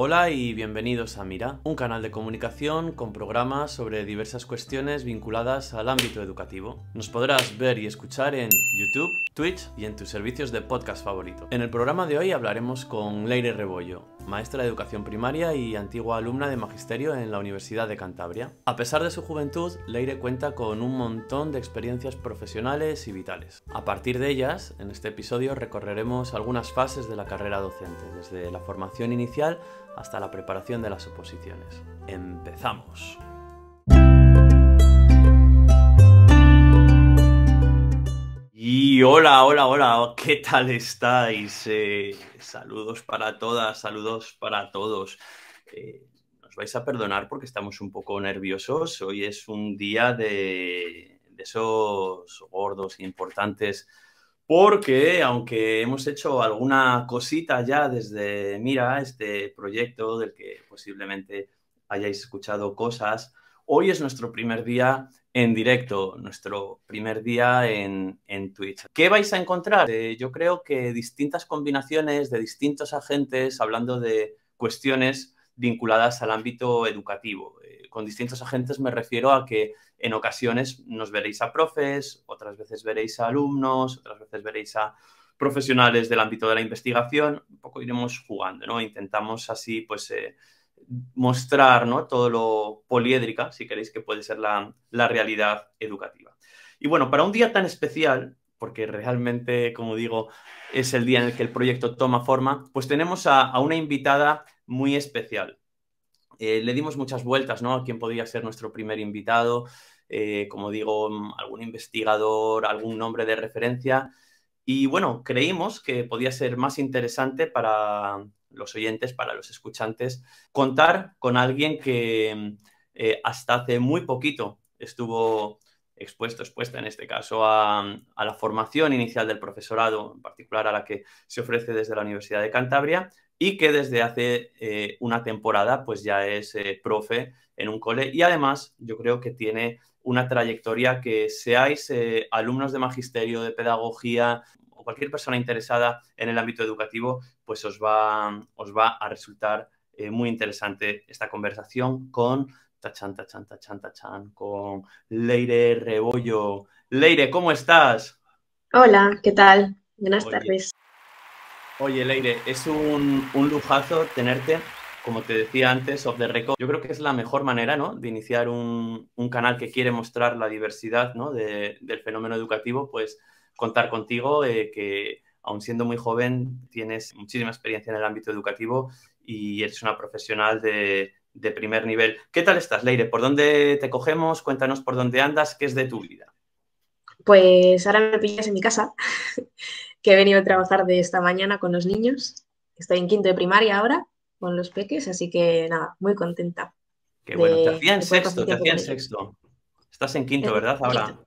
Hola y bienvenidos a Mira, un canal de comunicación con programas sobre diversas cuestiones vinculadas al ámbito educativo. Nos podrás ver y escuchar en YouTube, Twitch y en tus servicios de podcast favorito. En el programa de hoy hablaremos con Leire Rebollo, maestra de educación primaria y antigua alumna de magisterio en la Universidad de Cantabria. A pesar de su juventud, Leire cuenta con un montón de experiencias profesionales y vitales. A partir de ellas, en este episodio recorreremos algunas fases de la carrera docente, desde la formación inicial hasta la preparación de las oposiciones. ¡Empezamos! Y hola, hola, hola, ¿qué tal estáis? Eh, saludos para todas, saludos para todos. Eh, nos vais a perdonar porque estamos un poco nerviosos. Hoy es un día de, esos gordos e importantes porque aunque hemos hecho alguna cosita ya desde, mira, este proyecto del que posiblemente hayáis escuchado cosas, hoy es nuestro primer día en directo, nuestro primer día en, en Twitch. ¿Qué vais a encontrar? Eh, yo creo que distintas combinaciones de distintos agentes hablando de cuestiones vinculadas al ámbito educativo. Eh, con distintos agentes me refiero a que en ocasiones nos veréis a profes, otras veces veréis a alumnos, otras veces veréis a profesionales del ámbito de la investigación. Un poco iremos jugando, ¿no? Intentamos así, pues... Eh, mostrar todo lo poliédrica, si queréis, que puede ser la, realidad educativa. Y bueno, para un día tan especial, porque realmente, como digo, es el día en el que el proyecto toma forma, pues tenemos a, una invitada muy especial. Eh, le dimos muchas vueltas, ¿no? A quién podría ser nuestro primer invitado, eh, como digo, algún investigador, algún nombre de referencia. Y bueno, creímos que podía ser más interesante para los oyentes, para los escuchantes, contar con alguien que eh, hasta hace muy poquito estuvo expuesto, expuesta en este caso a, la formación inicial del profesorado, en particular a la que se ofrece desde la Universidad de Cantabria y que desde hace eh, una temporada pues ya es eh, profe en un cole y además yo creo que tiene una trayectoria que seáis alumnos de magisterio, de pedagogía, cualquier persona interesada en el ámbito educativo, pues os va, os va a resultar eh, muy interesante esta conversación con tachan, tachan, tachan, tachan, con Leire Rebollo. Leire, ¿cómo estás? Hola, ¿qué tal? Buenas tardes. Oye, Leire, es un, lujazo tenerte como te decía antes, of the record, yo creo que es la mejor manera de iniciar un, canal que quiere mostrar la diversidad del fenómeno educativo, pues contar contigo, eh, que aun siendo muy joven tienes muchísima experiencia en el ámbito educativo y eres una profesional de, primer nivel. ¿Qué tal estás, Leire? ¿Por dónde te cogemos? Cuéntanos por dónde andas, qué es de tu vida. Pues ahora me pillas en mi casa, que he venido a trabajar de esta mañana con los niños. Estoy en quinto de primaria ahora, con los peques, así que nada, muy contenta. Qué bueno, te hacía en sexto, te hacía en sexto. Estás en quinto, ¿verdad? Ahora.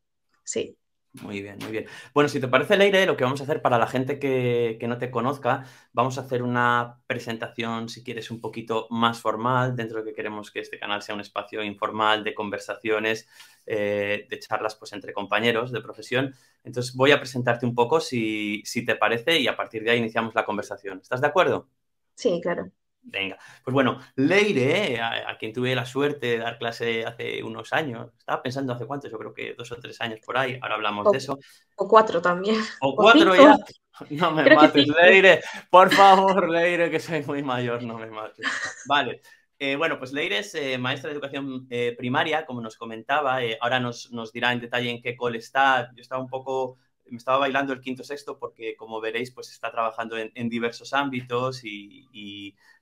Sí. Muy bien, muy bien. Bueno, si te parece, Leire, lo que vamos a hacer para la gente que, no te conozca, vamos a hacer una presentación, si quieres, un poquito más formal, dentro de que queremos que este canal sea un espacio informal de conversaciones, eh, de charlas pues, entre compañeros de profesión. Entonces, voy a presentarte un poco, si te parece, y a partir de ahí iniciamos la conversación. ¿Estás de acuerdo? Sí, claro. Venga, pues bueno, Leire, ¿eh? a, quien tuve la suerte de dar clase hace unos años, estaba pensando hace cuántos yo creo que dos o tres años por ahí, ahora hablamos de eso. O cuatro también. O cuatro ya. No me mates, Leire, por favor, Leire, que soy muy mayor, no me mates. Vale. Eh, bueno, pues Leire es eh, maestra de educación primaria, como nos comentaba. ahora nos, dirá en detalle en qué cole está. Yo estaba un poco me estaba bailando el quinto sexto porque, como veréis, pues está trabajando en, diversos ámbitos y,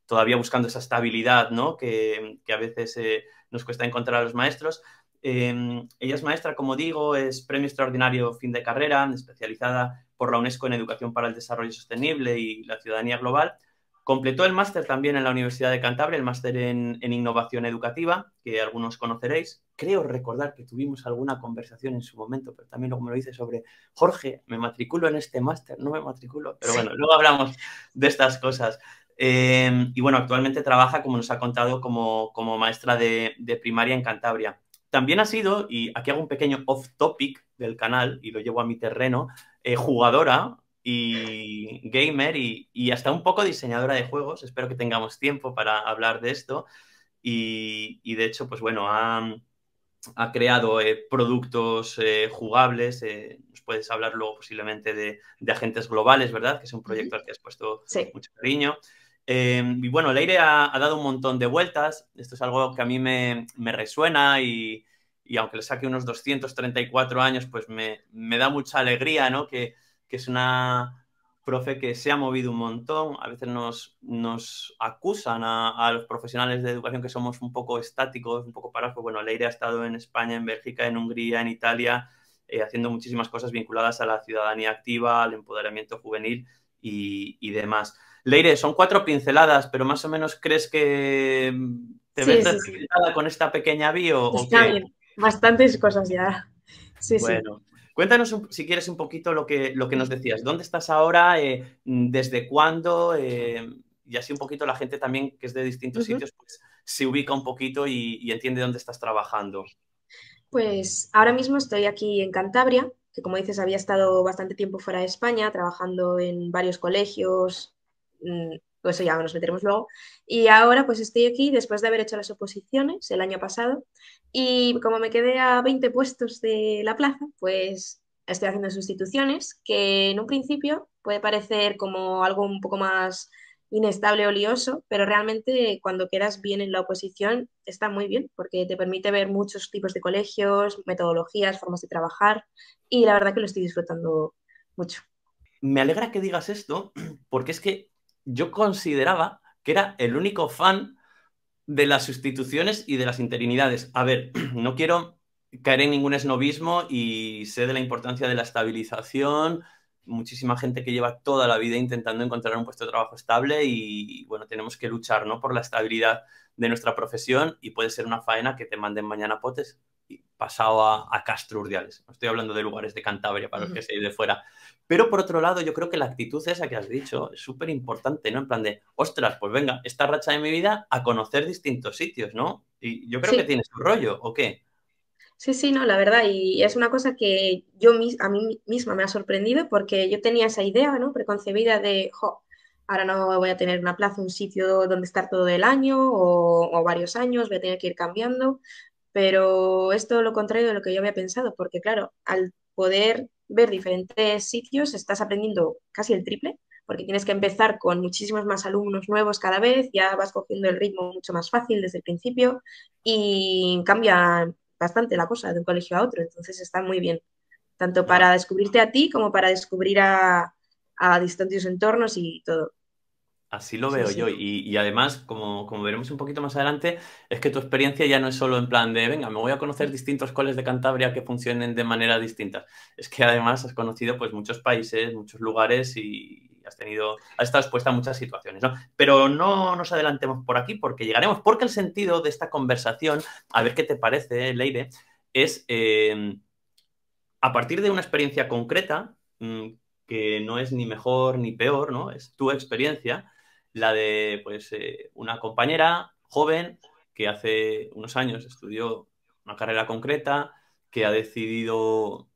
todavía buscando esa estabilidad, ¿no? Que, a veces eh, nos cuesta encontrar a los maestros. Em, ella es maestra, como digo, es premio extraordinario fin de carrera, especializada por la UNESCO en Educación para el Desarrollo Sostenible y la Ciudadanía Global. Completó el máster también en la Universidad de Cantabria, el máster en, innovación educativa, que algunos conoceréis. Creo recordar que tuvimos alguna conversación en su momento, pero también luego me lo dice sobre, Jorge, me matriculo en este máster, no me matriculo, pero bueno, luego hablamos de estas cosas. Em, y bueno, actualmente trabaja, como nos ha contado, como, como maestra de, primaria en Cantabria. También ha sido, y aquí hago un pequeño off-topic del canal y lo llevo a mi terreno, eh, jugadora y gamer y, hasta un poco diseñadora de juegos. Espero que tengamos tiempo para hablar de esto. Y, de hecho, pues bueno, ha, ha creado eh, productos eh, jugables. nos puedes hablar luego posiblemente de, Agentes Globales, ¿verdad? Que es un proyecto al que has puesto pues, mucho cariño. Em, y bueno, Leire ha, ha, dado un montón de vueltas. Esto es algo que a mí me, resuena y, aunque le saque unos 234 años, pues me, da mucha alegría, ¿no? Que, es una profe que se ha movido un montón. A veces nos, acusan a, los profesionales de educación que somos un poco estáticos, un poco parados. Pues bueno, Leire ha estado en España, en Bélgica, en Hungría, en Italia, eh, haciendo muchísimas cosas vinculadas a la ciudadanía activa, al empoderamiento juvenil y demás. Leire, son cuatro pinceladas, pero más o menos crees que mm, te ves con esta pequeña bio. Está pues bien, bastantes cosas ya. bueno. Cuéntanos si quieres un poquito lo que, lo que nos decías. ¿Dónde estás ahora? Eh, ¿Desde cuándo? Eh, y así un poquito la gente también que es de distintos sitios pues, se ubica un poquito y entiende dónde estás trabajando. Pues ahora mismo estoy aquí en Cantabria, que como dices había estado bastante tiempo fuera de España, trabajando en varios colegios, Mm, pues ya nos meteremos luego. Y ahora pues estoy aquí después de haber hecho las oposiciones el año pasado y como me quedé a 20 puestos de la plaza, pues estoy haciendo sustituciones que en un principio puede parecer como algo un poco más inestable o lioso, pero realmente cuando quedas bien en la oposición está muy bien porque te permite ver muchos tipos de colegios, metodologías, formas de trabajar y la verdad que lo estoy disfrutando mucho. Me alegra que digas esto porque es que yo consideraba que era el único fan de las sustituciones y de las interinidades. A ver, no quiero caer en ningún esnovismo y sé de la importancia de la estabilización. Muchísima gente que lleva toda la vida intentando encontrar un puesto de trabajo estable y, bueno, tenemos que luchar, ¿no? Por la estabilidad de nuestra profesión y puede ser una faena que te manden mañana potes y pasado a, Castro Urdiales. Estoy hablando de lugares de Cantabria para los que seáis de fuera. Pero por otro lado, yo creo que la actitud esa que has dicho es súper importante, ¿no? En plan de, ostras, pues venga, esta racha de mi vida a conocer distintos sitios, ¿no? Y yo creo que tienes un rollo, ¿o qué? Sí, sí, no, la verdad, y es una cosa que yo a mí misma me ha sorprendido porque yo tenía esa idea, ¿no? Preconcebida de, jo, ahora no voy a tener una plaza, un sitio donde estar todo el año o, varios años, voy a tener que ir cambiando pero es todo lo contrario de lo que yo había pensado, porque claro, al poder ver diferentes sitios estás aprendiendo casi el triple, porque tienes que empezar con muchísimos más alumnos nuevos cada vez, ya vas cogiendo el ritmo mucho más fácil desde el principio y cambia bastante la cosa de un colegio a otro, entonces está muy bien, tanto para descubrirte a ti como para descubrir a, a distintos entornos y todo. Así lo veo yo. Y, además, como, veremos un poquito más adelante, es que tu experiencia ya no es solo en plan de, venga, me voy a conocer distintos coles de Cantabria que funcionen de manera distinta. Es que además has conocido pues muchos países, muchos lugares y has tenido, has estado expuesta a muchas situaciones, ¿no? Pero no nos adelantemos por aquí porque llegaremos, porque el sentido de esta conversación, a ver qué te parece, Leire, es em, a partir de una experiencia concreta, mm, que no es ni mejor ni peor, ¿no? Es tu experiencia la de pues eh, una compañera joven que hace unos años estudió una carrera concreta, que ha decidido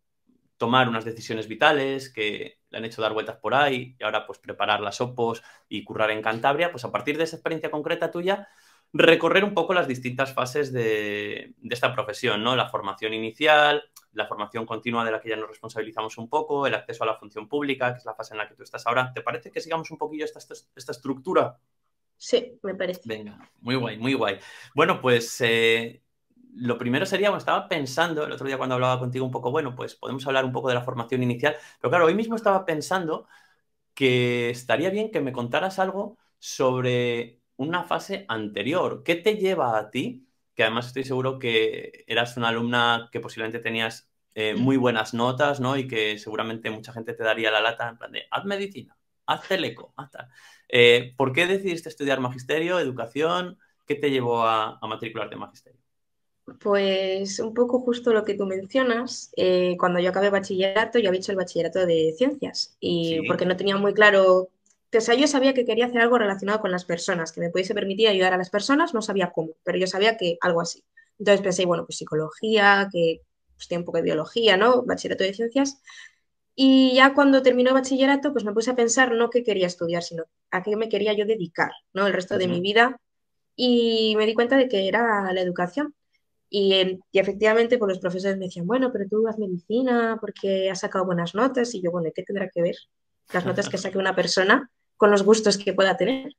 tomar unas decisiones vitales, que le han hecho dar vueltas por ahí y ahora pues preparar las opos y currar en Cantabria, pues a partir de esa experiencia concreta tuya, recorrer un poco las distintas fases de, esta profesión, ¿no? La formación inicial, la formación continua de la que ya nos responsabilizamos un poco, el acceso a la función pública, que es la fase en la que tú estás ahora. ¿Te parece que sigamos un poquillo esta, esta, estructura? Sí, me parece. Venga, muy guay, muy guay. Bueno, pues eh, lo primero sería, estaba pensando el otro día cuando hablaba contigo un poco, bueno, pues podemos hablar un poco de la formación inicial, pero claro, hoy mismo estaba pensando que estaría bien que me contaras algo sobre una fase anterior. ¿Qué te lleva a ti? Que además estoy seguro que eras una alumna que posiblemente tenías eh, mm. muy buenas notas, ¿no? Y que seguramente mucha gente te daría la lata en plan de, haz medicina, haz teleco, haz tal. Eh, ¿Por qué decidiste estudiar magisterio, educación? ¿Qué te llevó a, matricular matricularte magisterio? Pues un poco justo lo que tú mencionas. Eh, cuando yo acabé bachillerato, yo había hecho el bachillerato de ciencias y porque no tenía muy claro o yo sabía que quería hacer algo relacionado con las personas, que me pudiese permitir ayudar a las personas, no sabía cómo, pero yo sabía que algo así. Entonces pensé, bueno, pues psicología, que pues, tiene un poco de biología, ¿no? Bachillerato de ciencias. Y ya cuando terminó el bachillerato, pues me puse a pensar no qué quería estudiar, sino a qué me quería yo dedicar, ¿no? El resto de mi vida. Y me di cuenta de que era la educación. Y, y, efectivamente, pues los profesores me decían, bueno, pero tú haz medicina porque has sacado buenas notas. Y yo, bueno, ¿qué tendrá que ver las notas que saque una persona con los gustos que pueda tener.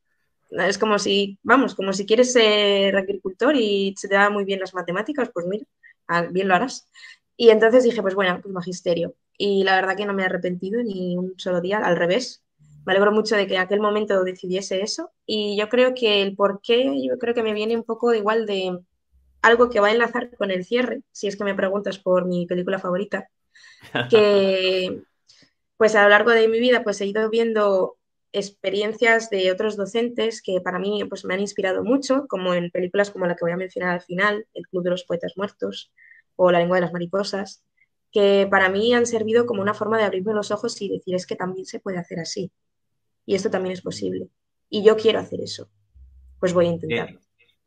Es como si, vamos, como si quieres ser agricultor y se te da muy bien las matemáticas, pues mira, ah, bien lo harás. Y entonces dije, pues bueno, pues magisterio. Y la verdad que no me he arrepentido ni un solo día, al revés. Me alegro mucho de que en aquel momento decidiese eso. Y yo creo que el por qué, yo creo que me viene un poco igual de algo que va a enlazar con el cierre, si es que me preguntas por mi película favorita, que pues a lo largo de mi vida pues he ido viendo experiencias de otros docentes que para mí pues, me han inspirado mucho, como en películas como la que voy a mencionar al final, El Club de los Poetas Muertos o La Lengua de las Mariposas, que para mí han servido como una forma de abrirme los ojos y decir es que también se puede hacer así y esto también es posible y yo quiero hacer eso, pues voy a intentarlo.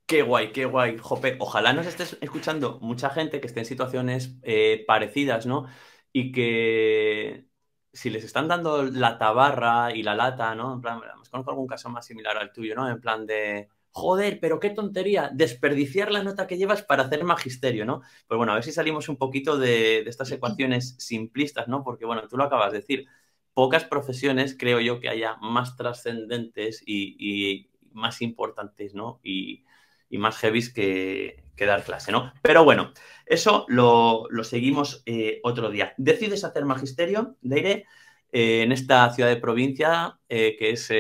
qué guay, qué guay, Jope. Ojalá nos estés escuchando mucha gente que esté en situaciones eh, parecidas, ¿no? Y que si les están dando la tabarra y la lata, ¿no? En plan, conozco algún caso más similar al tuyo, ¿no? En plan de, joder, pero qué tontería, desperdiciar la nota que llevas para hacer magisterio, ¿no? Pues bueno, a ver si salimos un poquito de, estas ecuaciones simplistas, ¿no? Porque bueno, tú lo acabas de decir, pocas profesiones creo yo que haya más trascendentes y, más importantes, ¿no? Y, y más heavy que, que dar clase, ¿no? Pero bueno, eso lo, seguimos eh, otro día. Decides hacer magisterio, Leire, eh, en esta ciudad de provincia eh, que es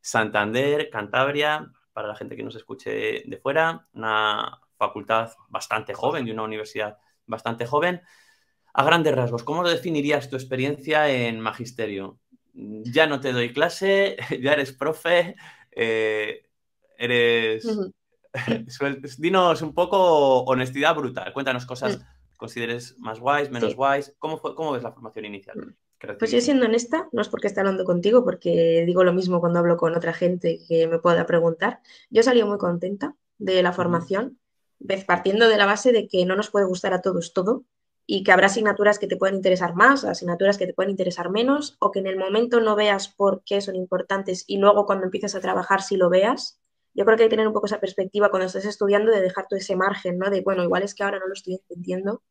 Santander, Cantabria, para la gente que nos escuche de fuera, una facultad bastante joven, y una universidad bastante joven. A grandes rasgos, ¿cómo lo definirías tu experiencia en magisterio? Ya no te doy clase, ya eres profe, eres... Dinos un poco honestidad brutal. Cuéntanos cosas mm. que consideres más guays, menos guays. ¿Cómo, ves la formación inicial? Mm. Pues yo siendo honesta, no es porque esté hablando contigo, porque digo lo mismo cuando hablo con otra gente que me pueda preguntar. Yo salí muy contenta de la formación, partiendo de la base de que no nos puede gustar a todos todo y que habrá asignaturas que te pueden interesar más, asignaturas que te pueden interesar menos, o que en el momento no veas por qué son importantes y luego cuando empiezas a trabajar sí lo veas. Yo creo que hay que tener un poco esa perspectiva cuando estás estudiando de dejar todo ese margen, ¿no? De, bueno, igual es que ahora no lo estoy entendiendo,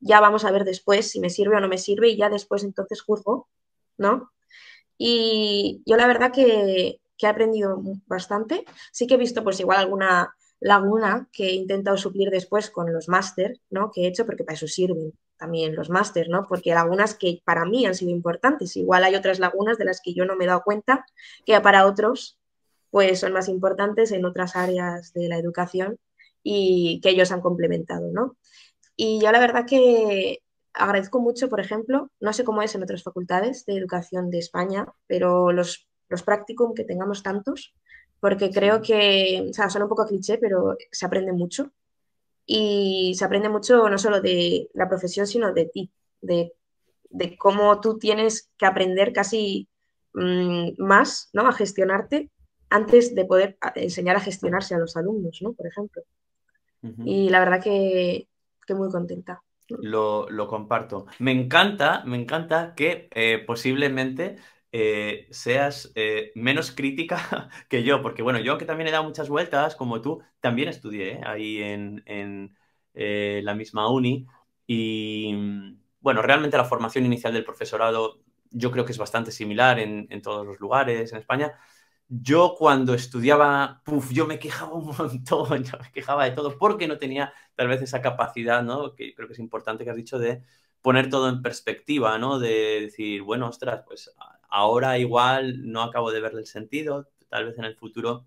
ya vamos a ver después si me sirve o no me sirve y ya después entonces juzgo, ¿no? Y yo la verdad que, que he aprendido bastante. Sí que he visto pues igual alguna laguna que he intentado suplir después con los máster, ¿no? Que he hecho porque para eso sirven también los máster, ¿no? Porque lagunas que para mí han sido importantes. Igual hay otras lagunas de las que yo no me he dado cuenta que para otros pues son más importantes en otras áreas de la educación y que ellos han complementado, ¿no? Y yo la verdad que agradezco mucho, por ejemplo, no sé cómo es en otras facultades de educación de España, pero los, los practicum que tengamos tantos, porque creo que, o sea, suena un poco cliché, pero se aprende mucho. Y se aprende mucho no solo de la profesión, sino de ti, de, de cómo tú tienes que aprender casi mm, más, ¿no? A gestionarte antes de poder ah, enseñar a gestionarse a los alumnos, ¿no? Por ejemplo. Y la verdad que, que muy contenta. Lo, comparto. Me encanta, me encanta que eh, posiblemente eh, seas eh, menos crítica que yo, porque bueno, yo que también he dado muchas vueltas, como tú, también estudié ahí en, la misma uni. Y bueno, realmente la formación inicial del profesorado yo creo que es bastante similar en, en todos los lugares en España. Yo cuando estudiaba, puff, yo me quejaba un montón, yo me quejaba de todo porque no tenía tal vez esa capacidad, ¿no? Que creo que es importante que has dicho de poner todo en perspectiva, ¿no? De decir, bueno, ostras, pues ahora igual no acabo de verle el sentido, tal vez en el futuro.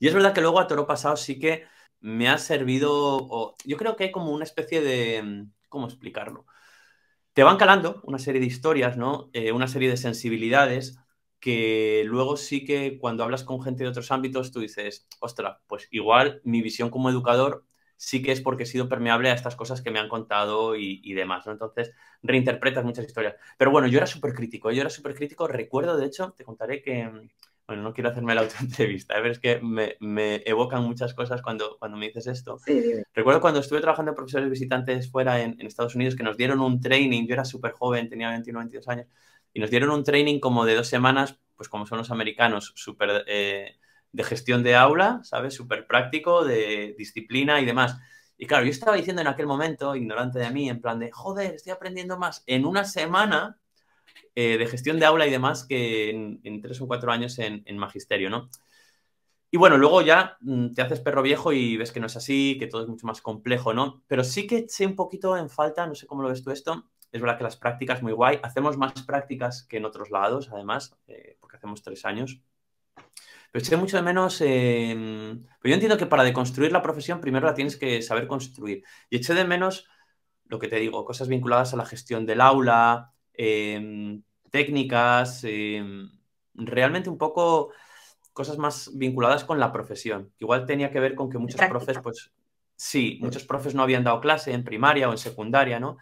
Y es verdad que luego a toro pasado sí que me ha servido, yo creo que hay como una especie de, ¿cómo explicarlo? Te van calando una serie de historias, ¿no? Eh, una serie de sensibilidades que luego sí que cuando hablas con gente de otros ámbitos tú dices, ostras, pues igual mi visión como educador sí que es porque he sido permeable a estas cosas que me han contado y, demás, ¿no? Entonces reinterpretas muchas historias. Pero bueno, yo era súper crítico, yo era súper crítico, recuerdo de hecho, te contaré que, bueno, no quiero hacerme la autoentrevista, ¿eh? pero es que me, evocan muchas cosas cuando, cuando me dices esto. Recuerdo cuando estuve trabajando en profesores visitantes fuera en, en Estados Unidos, que nos dieron un training, yo era súper joven, tenía 21 22 años, y nos dieron un training como de dos semanas, pues como son los americanos, súper eh, de gestión de aula, ¿sabes? Súper práctico, de disciplina y demás. Y claro, yo estaba diciendo en aquel momento, ignorante de mí, en plan de, joder, estoy aprendiendo más en una semana eh, de gestión de aula y demás que en, tres o cuatro años en, en magisterio, ¿no? Y bueno, luego ya mm, te haces perro viejo y ves que no es así, que todo es mucho más complejo, ¿no? Pero sí que eché un poquito en falta, no sé cómo lo ves tú esto, es verdad que las prácticas muy guay. Hacemos más prácticas que en otros lados, además, eh, porque hacemos tres años. Pero eché mucho de menos. Em, pero yo entiendo que para deconstruir la profesión primero la tienes que saber construir. Y eché de menos lo que te digo, cosas vinculadas a la gestión del aula, em, técnicas, em, realmente un poco cosas más vinculadas con la profesión. Igual tenía que ver con que muchos profes, pues sí, muchos profes no habían dado clase en primaria o en secundaria, ¿no?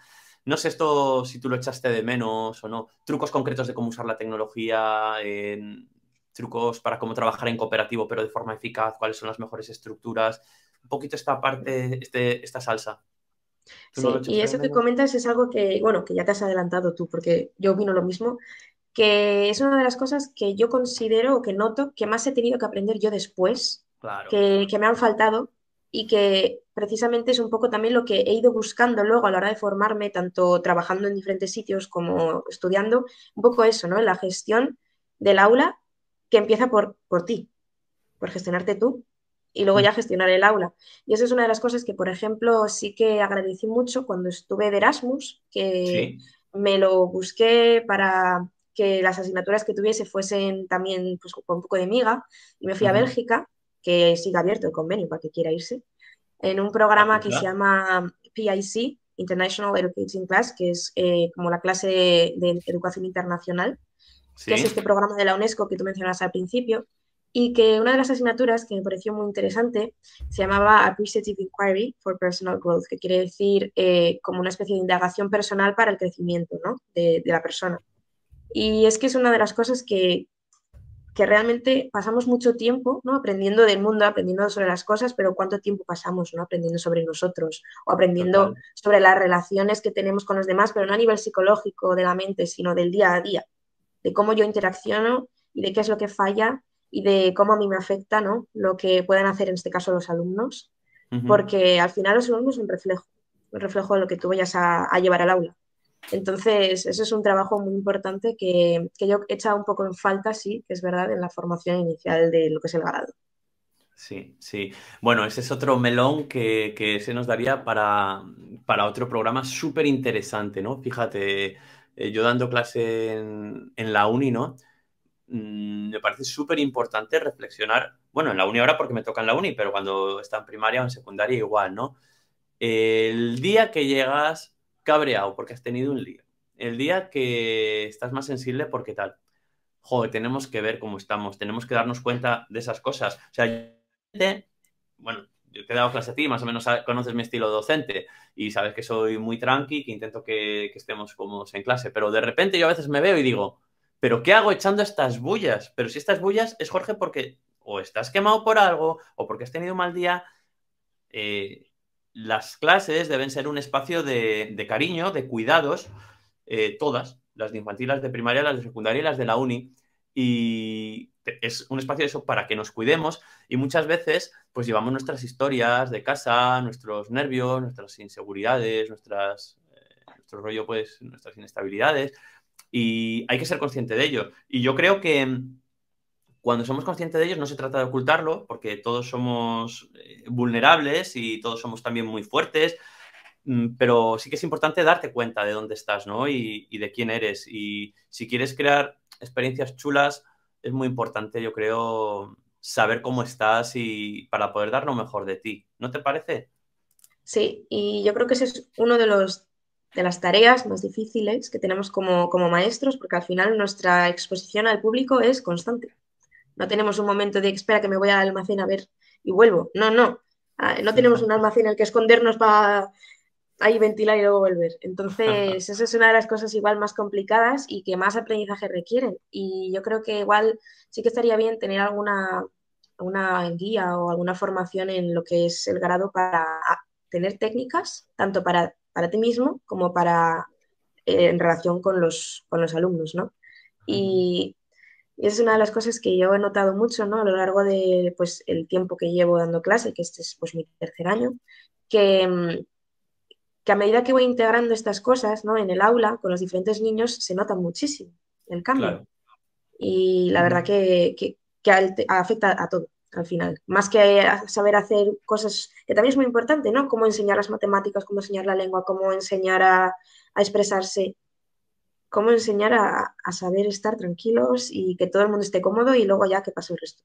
No sé esto si tú lo echaste de menos o no. Trucos concretos de cómo usar la tecnología, trucos para cómo trabajar en cooperativo, pero de forma eficaz, cuáles son las mejores estructuras. Un poquito esta parte, este, esta salsa. Sí, y eso que comentas es algo que, bueno, que ya te has adelantado tú, porque yo opino lo mismo, que es una de las cosas que yo considero o que noto que más he tenido que aprender yo después, que, que, me han faltado, y que precisamente es un poco también lo que he ido buscando luego a la hora de formarme, tanto trabajando en diferentes sitios como estudiando, un poco eso, ¿no? La gestión del aula que empieza por, por ti, por gestionarte tú y luego mm. ya gestionar el aula. Y eso es una de las cosas que, por ejemplo, sí que agradecí mucho cuando estuve de Erasmus, que me lo busqué para que las asignaturas que tuviese fuesen también pues, con un poco de miga y me fui a Bélgica que siga abierto el convenio para que quiera irse, en un ah, programa pues que se llama PIC, International Educating Class, que es eh, como la clase de, educación internacional, que es este programa de la UNESCO que tú mencionas al principio, y que una de las asignaturas que me pareció muy interesante se llamaba Appreciative Inquiry for Personal Growth, que quiere decir eh, como una especie de indagación personal para el crecimiento ¿no? de, la persona. Y es que es una de las cosas que, que realmente pasamos mucho tiempo ¿no? aprendiendo del mundo, aprendiendo sobre las cosas, pero cuánto tiempo pasamos ¿no? aprendiendo sobre nosotros o aprendiendo sobre las relaciones que tenemos con los demás, pero no a nivel psicológico de la mente, sino del día a día, de cómo yo interacciono y de qué es lo que falla y de cómo a mí me afecta ¿no? lo que puedan hacer en este caso los alumnos, porque al final los alumnos son un reflejo, un reflejo de lo que tú vayas a llevar al aula. Entonces, eso es un trabajo muy importante que, yo he echado un poco en falta, sí, que es verdad, en la formación inicial de lo que es el grado. Sí, sí. Bueno, ese es otro melón que, se nos daría para, otro programa súper interesante, ¿no? Fíjate, eh, yo dando clase en, la uni, ¿no? Mm, me parece súper importante reflexionar, bueno, en la uni ahora porque me toca en la uni, pero cuando está en primaria o en secundaria igual, ¿no? El día que llegas cabreado porque has tenido un día. El día que estás más sensible porque tal. Joder, tenemos que ver cómo estamos, tenemos que darnos cuenta de esas cosas. O sea, bueno, yo te he dado clase a ti, más o menos conoces mi estilo docente y sabes que soy muy tranqui, que intento que, estemos cómodos en clase, pero de repente yo a veces me veo y digo, ¿pero qué hago echando estas bullas? Pero si estas bullas es Jorge porque o estás quemado por algo o porque has tenido un mal día, eh, las clases deben ser un espacio de, cariño, de cuidados, eh, todas, las de infantil, las de primaria, las de secundaria y las de la uni. Y es un espacio eso para que nos cuidemos y muchas veces pues llevamos nuestras historias de casa, nuestros nervios, nuestras inseguridades, nuestras, eh, nuestro rollo pues, nuestras inestabilidades y hay que ser consciente de ello. Y yo creo que cuando somos conscientes de ellos no se trata de ocultarlo, porque todos somos eh, vulnerables y todos somos también muy fuertes, mm, pero sí que es importante darte cuenta de dónde estás, ¿no? Y, de quién eres. Y si quieres crear experiencias chulas, es muy importante, yo creo, saber cómo estás y para poder dar lo mejor de ti. ¿No te parece? Sí, y yo creo que ese es uno de los de las tareas más difíciles que tenemos como, como maestros, porque al final nuestra exposición al público es constante. No tenemos un momento de espera que me voy al almacén a ver y vuelvo. No, no. Ah, no tenemos un almacén en el que escondernos para ahí ventilar y luego volver. Entonces, esa es una de las cosas igual más complicadas y que más aprendizaje requieren. Y yo creo que igual sí que estaría bien tener alguna una guía o alguna formación en lo que es el grado para tener técnicas, tanto para, para ti mismo como para eh, en relación con los, con los alumnos, ¿no? Y y es una de las cosas que yo he notado mucho ¿no? a lo largo de pues, el tiempo que llevo dando clase, que este es pues, mi tercer año, que, mm, que a medida que voy integrando estas cosas ¿no? en el aula con los diferentes niños se nota muchísimo el cambio. Y la verdad que, que, afecta a todo al final, más que saber hacer cosas que también es muy importante, ¿no? Cómo enseñar las matemáticas, cómo enseñar la lengua, cómo enseñar a, a expresarse, cómo enseñar a, saber estar tranquilos y que todo el mundo esté cómodo y luego ya qué pasa el resto.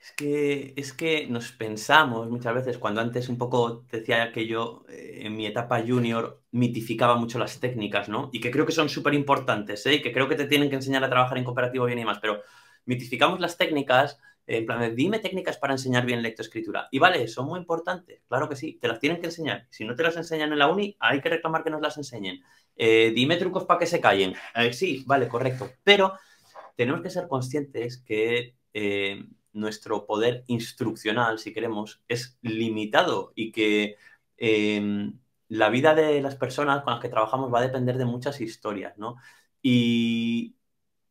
Es que, es que nos pensamos muchas veces, cuando antes un poco decía que yo eh, en mi etapa junior mitificaba mucho las técnicas, ¿no? Y que creo que son súper importantes, ¿eh? Y que creo que te tienen que enseñar a trabajar en cooperativo bien y más, pero mitificamos las técnicas en plan, dime técnicas para enseñar bien lectoescritura. Y vale, son muy importantes, claro que sí, te las tienen que enseñar. Si no te las enseñan en la uni, hay que reclamar que nos las enseñen. Eh, dime trucos para que se callen. Eh, sí, vale, correcto. Pero tenemos que ser conscientes que eh, nuestro poder instruccional, si queremos, es limitado y que em, la vida de las personas con las que trabajamos va a depender de muchas historias, ¿no? Y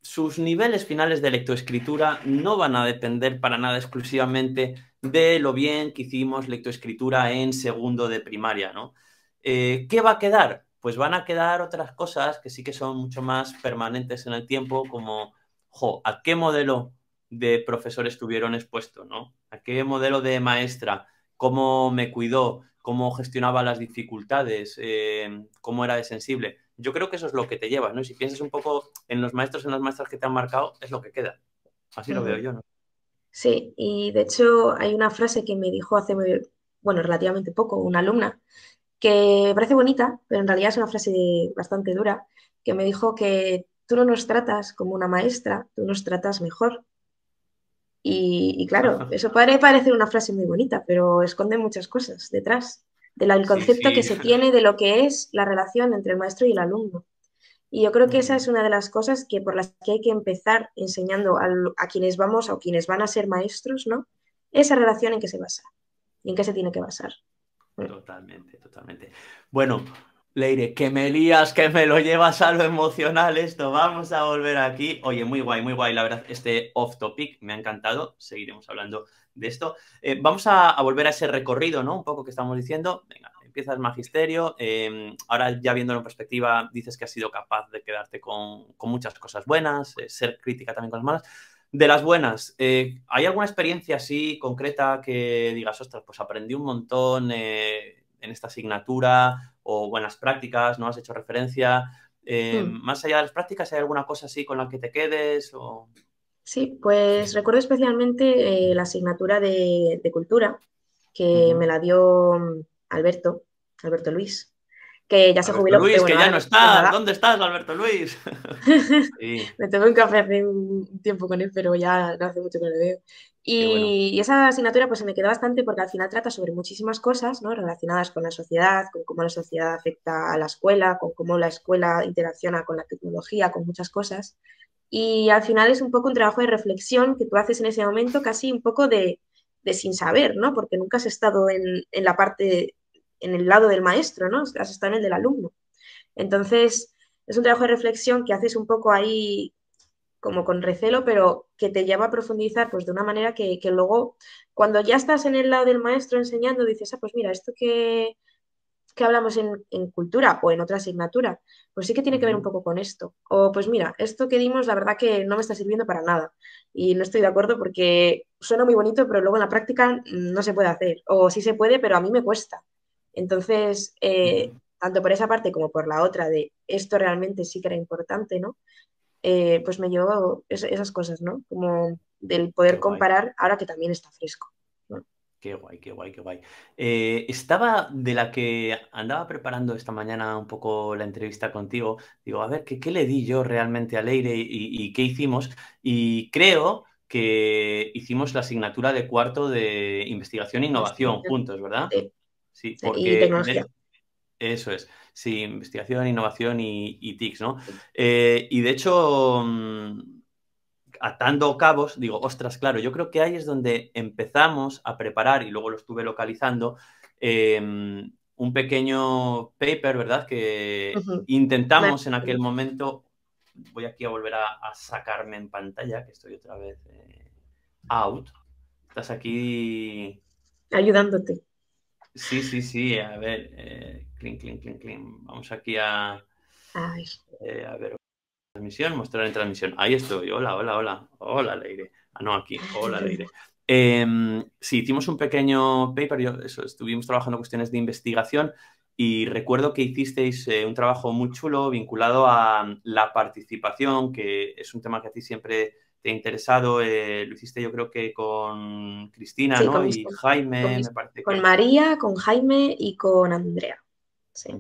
sus niveles finales de lectoescritura no van a depender para nada exclusivamente de lo bien que hicimos lectoescritura en segundo de primaria, ¿no? Eh, ¿Qué va a quedar? pues van a quedar otras cosas que sí que son mucho más permanentes en el tiempo, como, jo, ¿a qué modelo de profesor estuvieron expuestos, no? ¿A qué modelo de maestra? ¿Cómo me cuidó? ¿Cómo gestionaba las dificultades? Eh, ¿Cómo era de sensible? Yo creo que eso es lo que te lleva. ¿no? si piensas un poco en los maestros, en las maestras que te han marcado, es lo que queda. Así lo veo mm. yo, ¿no? Sí, y de hecho hay una frase que me dijo hace, bueno, relativamente poco, una alumna, que parece bonita, pero en realidad es una frase bastante dura, que me dijo que tú no nos tratas como una maestra, tú nos tratas mejor. Y, claro, eso puede parecer una frase muy bonita, pero esconde muchas cosas detrás del concepto que se tiene de lo que es la relación entre el maestro y el alumno. Y yo creo que esa es una de las cosas que por las que hay que empezar enseñando a, quienes vamos o quienes van a ser maestros, ¿no? Esa relación en que se basa y en qué se tiene que basar. Eh. Totalmente, totalmente. Bueno, Leire, que me lías, que me lo llevas a lo emocional esto. Vamos a volver aquí. Oye, muy guay, muy guay, la verdad, este off topic me ha encantado. Seguiremos hablando de esto. Eh, vamos a, volver a ese recorrido, ¿no? Un poco que estamos diciendo. Venga, empiezas magisterio. Em, ahora ya viendo en perspectiva, dices que has sido capaz de quedarte con, muchas cosas buenas, eh, ser crítica también con las malas. De las buenas, eh, ¿hay alguna experiencia así concreta que digas, ostras, pues aprendí un montón eh, en esta asignatura o buenas prácticas, no has hecho referencia? Eh, hmm. Más allá de las prácticas, ¿hay alguna cosa así con la que te quedes? Sí, pues recuerdo especialmente la asignatura de, cultura que me la dio mm, Alberto, Alberto Luis, que ya se jubiló. Luis, que ya no pues está. ¿Dónde estás, Alberto Luis? Me tomé un café hace un tiempo con él, pero ya no hace mucho que lo veo. Y, esa asignatura pues se me quedó bastante porque al final trata sobre muchísimas cosas ¿no? relacionadas con la sociedad, con cómo la sociedad afecta a la escuela, con cómo la escuela interacciona con la tecnología, con muchas cosas. Y al final es un poco un trabajo de reflexión que tú haces en ese momento, casi un poco de, de sin saber, ¿no? Porque nunca has estado en, en la parte en el lado del maestro, ¿no? Has estado en el del alumno. Entonces, es un trabajo de reflexión que haces un poco ahí como con recelo, pero que te lleva a profundizar pues de una manera que, luego cuando ya estás en el lado del maestro enseñando dices, ah, pues mira, esto que, hablamos en, en, cultura o en otra asignatura, pues sí que tiene que ver un poco con esto. O pues mira, esto que dimos la verdad que no me está sirviendo para nada y no estoy de acuerdo porque suena muy bonito, pero luego en la práctica no se puede hacer. O sí se puede, pero a mí me cuesta. Entonces, eh, tanto por esa parte como por la otra de esto realmente sí que era importante, ¿no? Eh, pues me llevó esas cosas, ¿no? Como del poder comparar ahora que también está fresco. Qué guay, qué guay, qué guay. Eh, estaba de la que andaba preparando esta mañana un poco la entrevista contigo. Digo, a ver, ¿qué, le di yo realmente a Leire y, qué hicimos? Y creo que hicimos la asignatura de cuarto de investigación e innovación juntos, ¿verdad? Sí. Sí, porque e, Eso es, sí, investigación, innovación y, TICs, ¿no? Eh, y de hecho, mm, atando cabos, digo, ostras, claro, yo creo que ahí es donde empezamos a preparar, y luego lo estuve localizando, em, un pequeño paper, ¿verdad? Que intentamos en aquel momento, voy aquí a volver a, sacarme en pantalla, que estoy otra vez eh, out. Estás aquí. Ayudándote. Sí, sí, sí, a ver, eh, clink, clink, clink, Vamos aquí a... Eh, a ver, transmisión, mostrar en transmisión. Ahí estoy, hola, hola, hola, hola, Leire. Ah, no, aquí, hola, Leire. Eh, sí, hicimos un pequeño paper, yo, eso, estuvimos trabajando cuestiones de investigación y recuerdo que hicisteis eh, un trabajo muy chulo vinculado a la participación, que es un tema que a siempre este, interesado, eh, lo hiciste yo creo que con Cristina, ¿no? y Jaime, con me parece. Con María, con Jaime y con Andrea. Sí.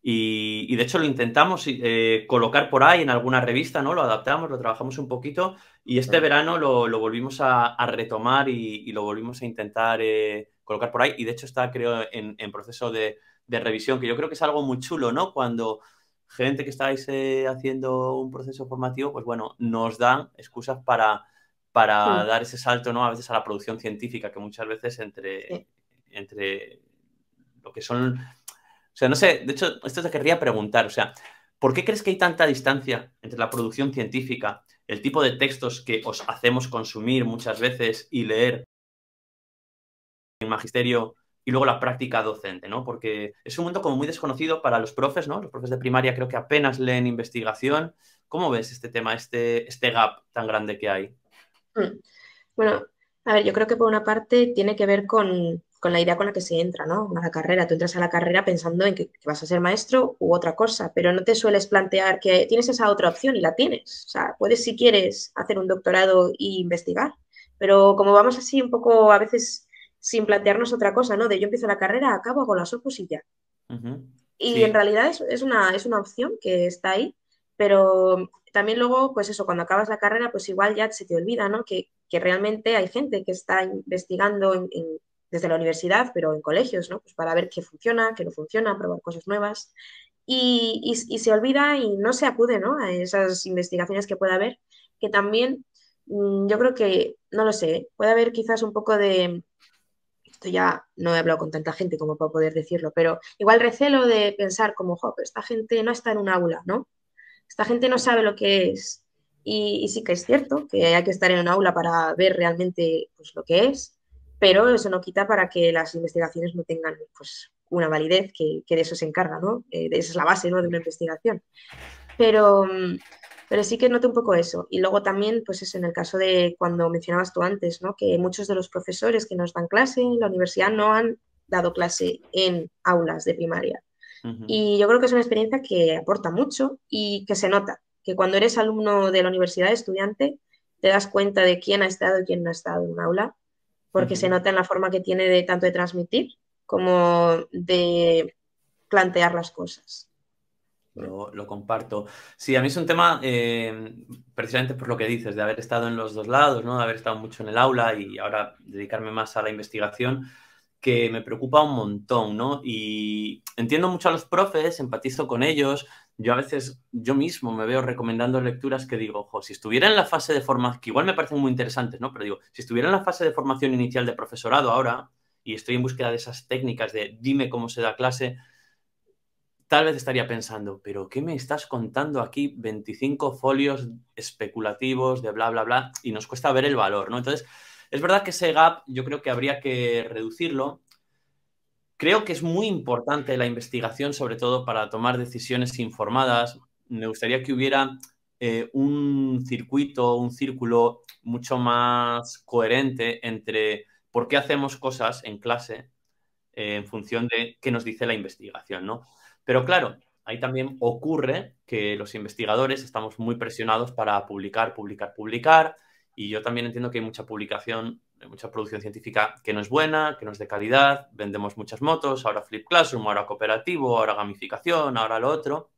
y, de hecho lo intentamos eh, colocar por ahí en alguna revista, ¿no? Lo adaptamos, lo trabajamos un poquito y este verano lo, volvimos a, retomar y, lo volvimos a intentar eh, colocar por ahí y de hecho está creo en, proceso de, de revisión, que yo creo que es algo muy chulo, ¿no? Cuando gente que estáis eh, haciendo un proceso formativo, pues bueno, nos dan excusas para, para dar ese salto, ¿no? A veces a la producción científica, que muchas veces entre, entre lo que son... O sea, no sé, de hecho, esto te querría preguntar, o sea, ¿por qué crees que hay tanta distancia entre la producción científica, el tipo de textos que os hacemos consumir muchas veces y leer en magisterio y luego la práctica docente, ¿no? Porque es un mundo como muy desconocido para los profes, ¿no? Los profes de primaria creo que apenas leen investigación. ¿Cómo ves este tema, este, este gap tan grande que hay? Hmm. Bueno, a ver, yo creo que por una parte tiene que ver con, la idea con la que se entra, ¿no? A la carrera. Tú entras a la carrera pensando en que, que, vas a ser maestro u otra cosa, pero no te sueles plantear que tienes esa otra opción y la tienes. O sea, puedes si quieres hacer un doctorado e investigar, pero como vamos así un poco a veces sin plantearnos otra cosa, ¿no? De yo empiezo la carrera, acabo, hago las opos y ya. Y en realidad es, una, es una opción que está ahí, pero también luego, pues eso, cuando acabas la carrera, pues igual ya se te olvida, ¿no? Que, realmente hay gente que está investigando desde la universidad, pero en colegios, ¿no? Pues para ver qué funciona, qué no funciona, probar cosas nuevas. Y, y se olvida y no se acude, ¿no? A esas investigaciones que pueda haber, que también mm, yo creo que, no lo sé, puede haber quizás un poco de, esto ya no he hablado con tanta gente como para poder decirlo, pero igual recelo de pensar como, jo, esta gente no está en un aula, ¿no? Esta gente no sabe lo que es. Y, sí que es cierto que hay que estar en un aula para ver realmente pues, lo que es, pero eso no quita para que las investigaciones no tengan pues, una validez que, de eso se encarga, ¿no? Eh, esa es la base ¿no? de una investigación. Pero mm, pero sí que note un poco eso. Y luego también, pues es en el caso de cuando mencionabas tú antes, ¿no? que muchos de los profesores que nos dan clase en la universidad no han dado clase en aulas de primaria. Y yo creo que es una experiencia que aporta mucho y que se nota, que cuando eres alumno de la universidad, estudiante, te das cuenta de quién ha estado y quién no ha estado en un aula, porque se nota en la forma que tiene de tanto de transmitir como de plantear las cosas. Lo, comparto. Sí, a mí es un tema, eh, precisamente por lo que dices, de haber estado en los dos lados, ¿no? de haber estado mucho en el aula y ahora dedicarme más a la investigación, que me preocupa un montón. ¿no? Y entiendo mucho a los profes, empatizo con ellos. Yo a veces, yo mismo me veo recomendando lecturas que digo, ojo, si estuviera en la fase de formación, que igual me parecen muy interesantes, ¿no? Pero digo, si estuviera en la fase de formación inicial de profesorado ahora y estoy en búsqueda de esas técnicas de dime cómo se da clase, tal vez estaría pensando, pero ¿qué me estás contando aquí? 25 folios especulativos de bla, bla, bla, y nos cuesta ver el valor, ¿no? Entonces, es verdad que ese gap yo creo que habría que reducirlo. Creo que es muy importante la investigación, sobre todo para tomar decisiones informadas. Me gustaría que hubiera eh, un circuito, un círculo mucho más coherente entre por qué hacemos cosas en clase eh, en función de qué nos dice la investigación, ¿no? Pero claro, ahí también ocurre que los investigadores estamos muy presionados para publicar, publicar, publicar. Y yo también entiendo que hay mucha publicación, mucha producción científica que no es buena, que no es de calidad. Vendemos muchas motos, ahora Flip Classroom, ahora cooperativo, ahora gamificación, ahora lo otro.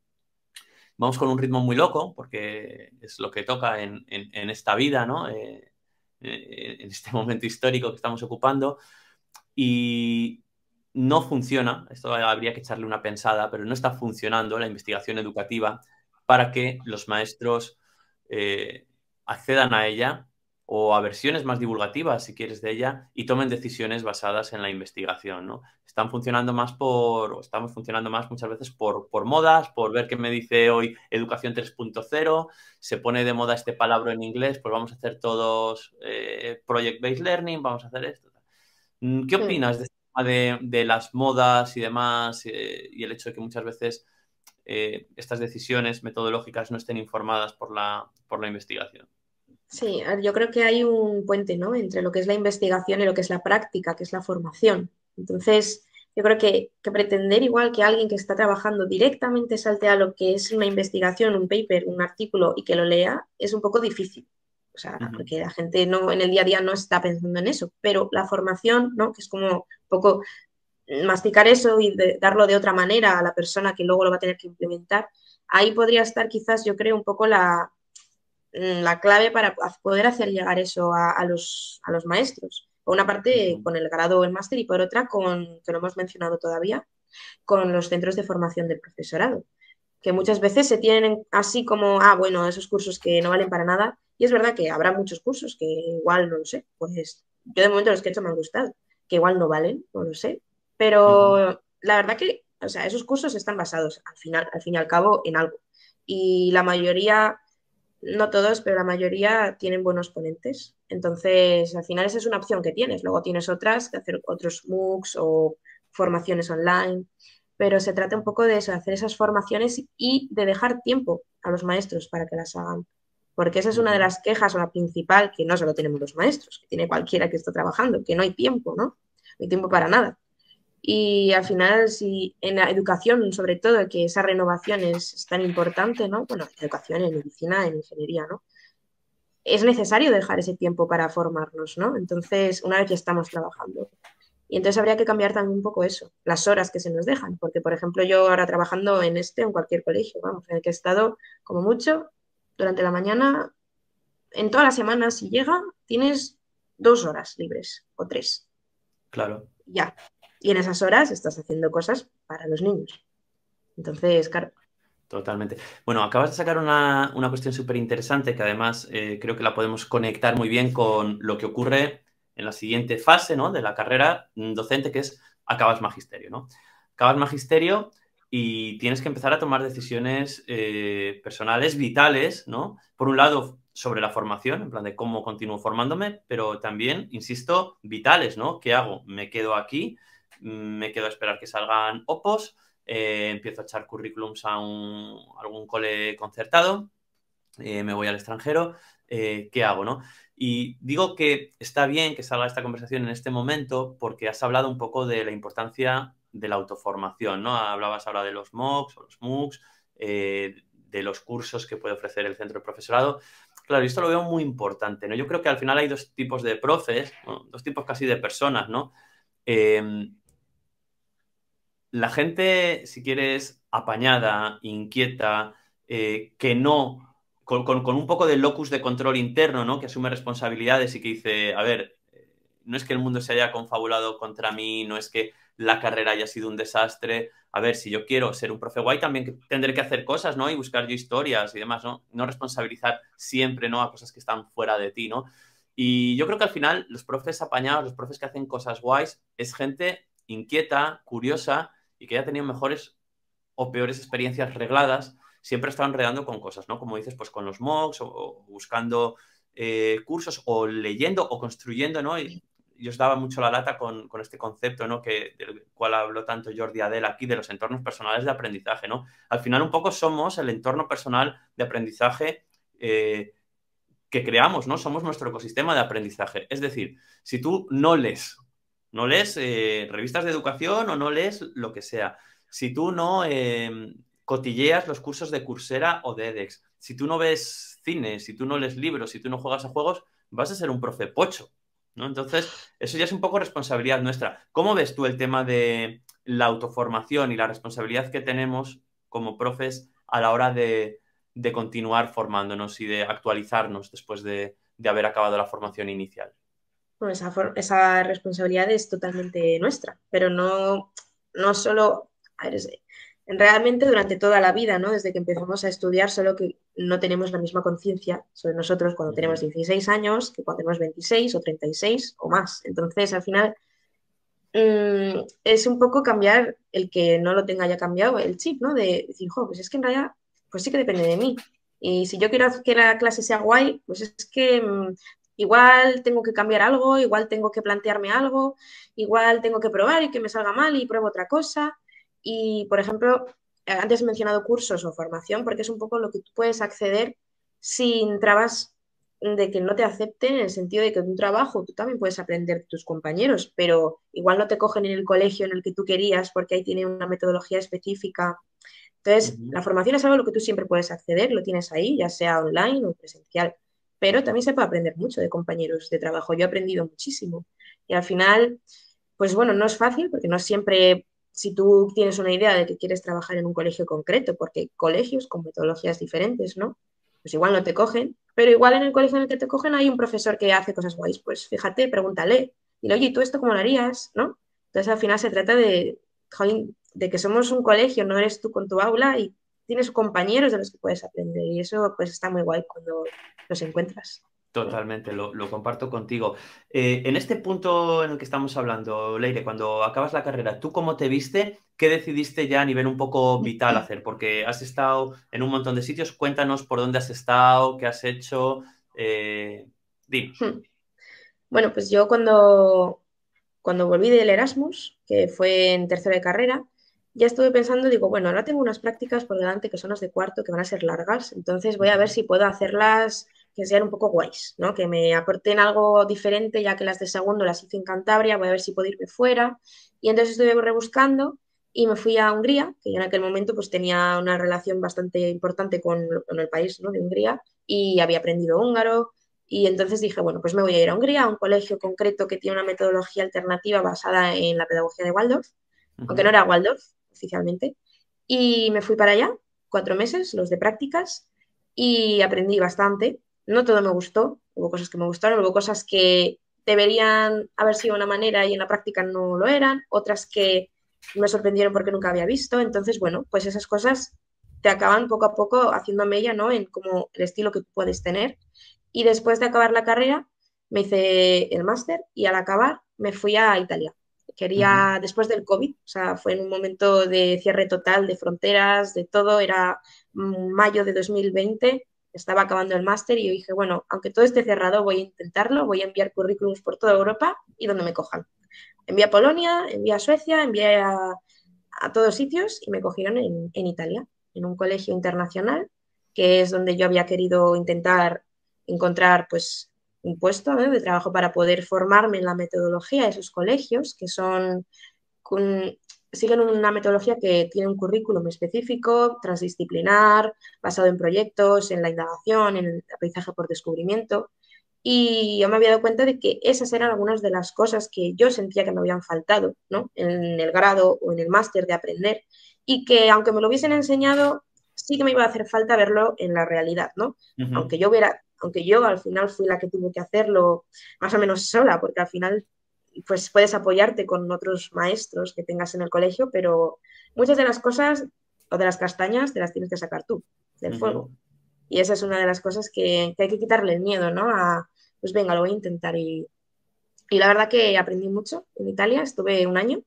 Vamos con un ritmo muy loco, porque es lo que toca en, esta vida, ¿no? Eh, eh, en este momento histórico que estamos ocupando. Y, no funciona, esto habría que echarle una pensada, pero no está funcionando la investigación educativa para que los maestros eh, accedan a ella o a versiones más divulgativas, si quieres, de ella y tomen decisiones basadas en la investigación, ¿no? Están funcionando más por, estamos funcionando más muchas veces por, por modas, por ver qué me dice hoy Educación 3.0, se pone de moda este palabra en inglés, pues vamos a hacer todos eh, Project-Based Learning, vamos a hacer esto. Mm, ¿Qué opinas de esto? de, las modas y demás, eh, y el hecho de que muchas veces eh, estas decisiones metodológicas no estén informadas por la, investigación. Sí, yo creo que hay un puente ¿no? entre lo que es la investigación y lo que es la práctica, que es la formación. Entonces, yo creo que, que, pretender igual que alguien que está trabajando directamente salte a lo que es una investigación, un paper, un artículo y que lo lea, es un poco difícil. O sea, porque la gente no, en el día a día no está pensando en eso, pero la formación, ¿no? que es como un poco masticar eso y darlo de otra manera a la persona que luego lo va a tener que implementar, ahí podría estar quizás, yo creo, un poco la, mm, clave para poder hacer llegar eso a, los, a los maestros. Por una parte con el grado o el máster y por otra con, que no hemos mencionado todavía, con los centros de formación del profesorado, que muchas veces se tienen así como, ah, bueno, esos cursos que no valen para nada, y es verdad que habrá muchos cursos que igual, no lo sé, pues yo de momento los que he hecho me han gustado, que igual no valen, no lo sé, pero la verdad que, o sea, esos cursos están basados al final, al fin y al cabo, en algo. Y la mayoría, no todos, pero la mayoría tienen buenos ponentes. Entonces, al final esa es una opción que tienes. Luego tienes otras, que hacer otros MOOCs o formaciones online, pero se trata un poco de eso, de hacer esas formaciones y de dejar tiempo a los maestros para que las hagan porque esa es una de las quejas o la principal que no solo tenemos los maestros, que tiene cualquiera que está trabajando, que no hay tiempo, ¿no? No hay tiempo para nada. Y al final, si en la educación, sobre todo, que esa renovación es, tan importante, ¿no? Bueno, en educación, en medicina, en ingeniería, ¿no? Es necesario dejar ese tiempo para formarnos, ¿no? Entonces, una vez que estamos trabajando. Y entonces habría que cambiar también un poco eso, las horas que se nos dejan. Porque, por ejemplo, yo ahora trabajando en este, en cualquier colegio, vamos, en el que he estado como mucho, durante la mañana, en toda las semana, si llega, tienes dos horas libres o tres. Claro. Ya. Y en esas horas estás haciendo cosas para los niños. Entonces, claro. Totalmente. Bueno, acabas de sacar una, cuestión súper interesante que además eh, creo que la podemos conectar muy bien con lo que ocurre en la siguiente fase ¿no? de la carrera docente, que es acabas magisterio. ¿no? Acabas magisterio y tienes que empezar a tomar decisiones eh, personales, vitales, ¿no? Por un lado, sobre la formación, en plan de cómo continúo formándome, pero también, insisto, vitales, ¿no? ¿Qué hago? ¿Me quedo aquí? Mm, ¿Me quedo a esperar que salgan opos? Eh, ¿Empiezo a echar currículums a, algún cole concertado? Eh, ¿Me voy al extranjero? ¿Qué hago, no? Y digo que está bien que salga esta conversación en este momento porque has hablado un poco de la importancia de la autoformación, ¿no? Hablabas ahora de los MOOCs o los MOOCs, eh, de los cursos que puede ofrecer el centro de profesorado. Claro, y esto lo veo muy importante, ¿no? Yo creo que al final hay dos tipos de profes, dos tipos casi de personas, ¿no? Em, la gente, si quieres, apañada, inquieta, eh, que no, con, con, un poco de locus de control interno, ¿no? Que asume responsabilidades y que dice, a ver, eh, no es que el mundo se haya confabulado contra mí, no es que la carrera haya sido un desastre. A ver, si yo quiero ser un profe guay, también tendré que hacer cosas, ¿no? Y buscar yo historias y demás, ¿no? No responsabilizar siempre, ¿no? A cosas que están fuera de ti, ¿no? Y yo creo que al final los profes apañados, los profes que hacen cosas guays, es gente inquieta, curiosa y que ya ha tenido mejores o peores experiencias regladas, siempre están enredando con cosas, ¿no? Como dices, pues con los mocks o, buscando eh, cursos o leyendo o construyendo, ¿no? Y yo os daba mucho la lata con, este concepto, ¿no? Que, del cual habló tanto Jordi Adel aquí, de los entornos personales de aprendizaje, ¿no? Al final un poco somos el entorno personal de aprendizaje eh, que creamos, ¿no? Somos nuestro ecosistema de aprendizaje. Es decir, si tú no lees, no lees eh, revistas de educación o no lees lo que sea, si tú no em, cotilleas los cursos de Coursera o de edX, si tú no ves cine, si tú no lees libros, si tú no juegas a juegos, vas a ser un profe pocho. Entonces, eso ya es un poco responsabilidad nuestra. ¿Cómo ves tú el tema de la autoformación y la responsabilidad que tenemos como profes a la hora de, de continuar formándonos y de actualizarnos después de, de haber acabado la formación inicial? esa, responsabilidad es totalmente nuestra, pero no, no solo realmente durante toda la vida, ¿no? Desde que empezamos a estudiar, solo que no tenemos la misma conciencia sobre nosotros cuando tenemos 16 años que cuando tenemos 26 o 36 o más. Entonces, al final, mm, es un poco cambiar el que no lo tenga ya cambiado el chip, ¿no? De decir, jo, pues es que en realidad, pues sí que depende de mí. Y si yo quiero que la clase sea guay, pues es que mm, igual tengo que cambiar algo, igual tengo que plantearme algo, igual tengo que probar y que me salga mal y pruebo otra cosa. Y, por ejemplo, antes he mencionado cursos o formación, porque es un poco lo que tú puedes acceder sin trabas de que no te acepten, en el sentido de que un trabajo tú también puedes aprender tus compañeros, pero igual no te cogen en el colegio en el que tú querías porque ahí tiene una metodología específica. Entonces, la formación es algo lo que tú siempre puedes acceder, lo tienes ahí, ya sea online o presencial, pero también se puede aprender mucho de compañeros de trabajo. Yo he aprendido muchísimo y al final, pues bueno, no es fácil porque no siempre si tú tienes una idea de que quieres trabajar en un colegio concreto, porque colegios con metodologías diferentes, ¿no? Pues igual no te cogen, pero igual en el colegio en el que te cogen hay un profesor que hace cosas guays, pues fíjate, pregúntale, dile, oye, ¿tú esto cómo lo harías? ¿No? Entonces al final se trata de, de que somos un colegio, no eres tú con tu aula y tienes compañeros de los que puedes aprender y eso pues está muy guay cuando los encuentras. Totalmente, lo, comparto contigo. Eh, en este punto en el que estamos hablando, Leire, cuando acabas la carrera, ¿tú cómo te viste? ¿Qué decidiste ya a nivel un poco vital hacer? Porque has estado en un montón de sitios. Cuéntanos por dónde has estado, qué has hecho. Eh, hmm. Bueno, pues yo cuando, cuando volví del Erasmus, que fue en tercera de carrera, ya estuve pensando, digo, bueno, ahora tengo unas prácticas por delante que son las de cuarto, que van a ser largas, entonces voy a ver si puedo hacerlas que sean un poco guays, ¿no? que me aporten algo diferente, ya que las de segundo las hice en Cantabria, voy a ver si puedo irme fuera. Y entonces estuve rebuscando y me fui a Hungría, que yo en aquel momento pues tenía una relación bastante importante con, el país ¿no? de Hungría y había aprendido húngaro. Y entonces dije, bueno, pues me voy a ir a Hungría, a un colegio concreto que tiene una metodología alternativa basada en la pedagogía de Waldorf, aunque no era Waldorf oficialmente. Y me fui para allá, cuatro meses, los de prácticas, y aprendí bastante no todo me gustó, hubo cosas que me gustaron, hubo cosas que deberían haber sido una manera y en la práctica no lo eran, otras que me sorprendieron porque nunca había visto, entonces bueno, pues esas cosas te acaban poco a poco haciendo ella, ¿no? En como el estilo que puedes tener. Y después de acabar la carrera, me hice el máster y al acabar me fui a Italia. Quería, después del COVID, o sea, fue en un momento de cierre total de fronteras, de todo, era mm, mayo de 2020 estaba acabando el máster y yo dije, bueno, aunque todo esté cerrado, voy a intentarlo, voy a enviar currículums por toda Europa y donde me cojan. Envié a Polonia, envié a Suecia, envié a, todos sitios y me cogieron en, en, Italia, en un colegio internacional, que es donde yo había querido intentar encontrar pues un puesto de trabajo para poder formarme en la metodología de esos colegios, que son siguen una metodología que tiene un currículum específico, transdisciplinar, basado en proyectos, en la indagación, en el aprendizaje por descubrimiento. Y yo me había dado cuenta de que esas eran algunas de las cosas que yo sentía que me habían faltado en el grado o en el máster de aprender y que aunque me lo hubiesen enseñado, sí que me iba a hacer falta verlo en la realidad, ¿no? Aunque yo hubiera, aunque yo al final fui la que tuvo que hacerlo más o menos sola, porque al final pues puedes apoyarte con otros maestros que tengas en el colegio, pero muchas de las cosas o de las castañas te las tienes que sacar tú del fuego. Y esa es una de las cosas que, hay que quitarle el miedo, ¿no? A, pues venga, lo voy a intentar. Y, y la verdad que aprendí mucho en Italia, estuve un año.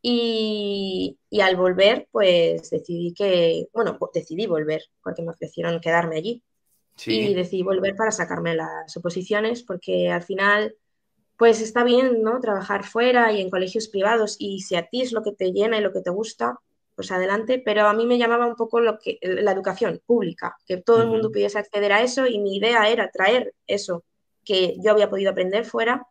Y, al volver, pues decidí que, bueno, pues decidí volver, porque me ofrecieron quedarme allí. Y decidí volver para sacarme las oposiciones, porque al final pues está bien, ¿no? Trabajar fuera y en colegios privados y si a ti es lo que te llena y lo que te gusta, pues adelante, pero a mí me llamaba un poco lo que, la educación pública, que todo el mundo pudiese acceder a eso y mi idea era traer eso que yo había podido aprender fuera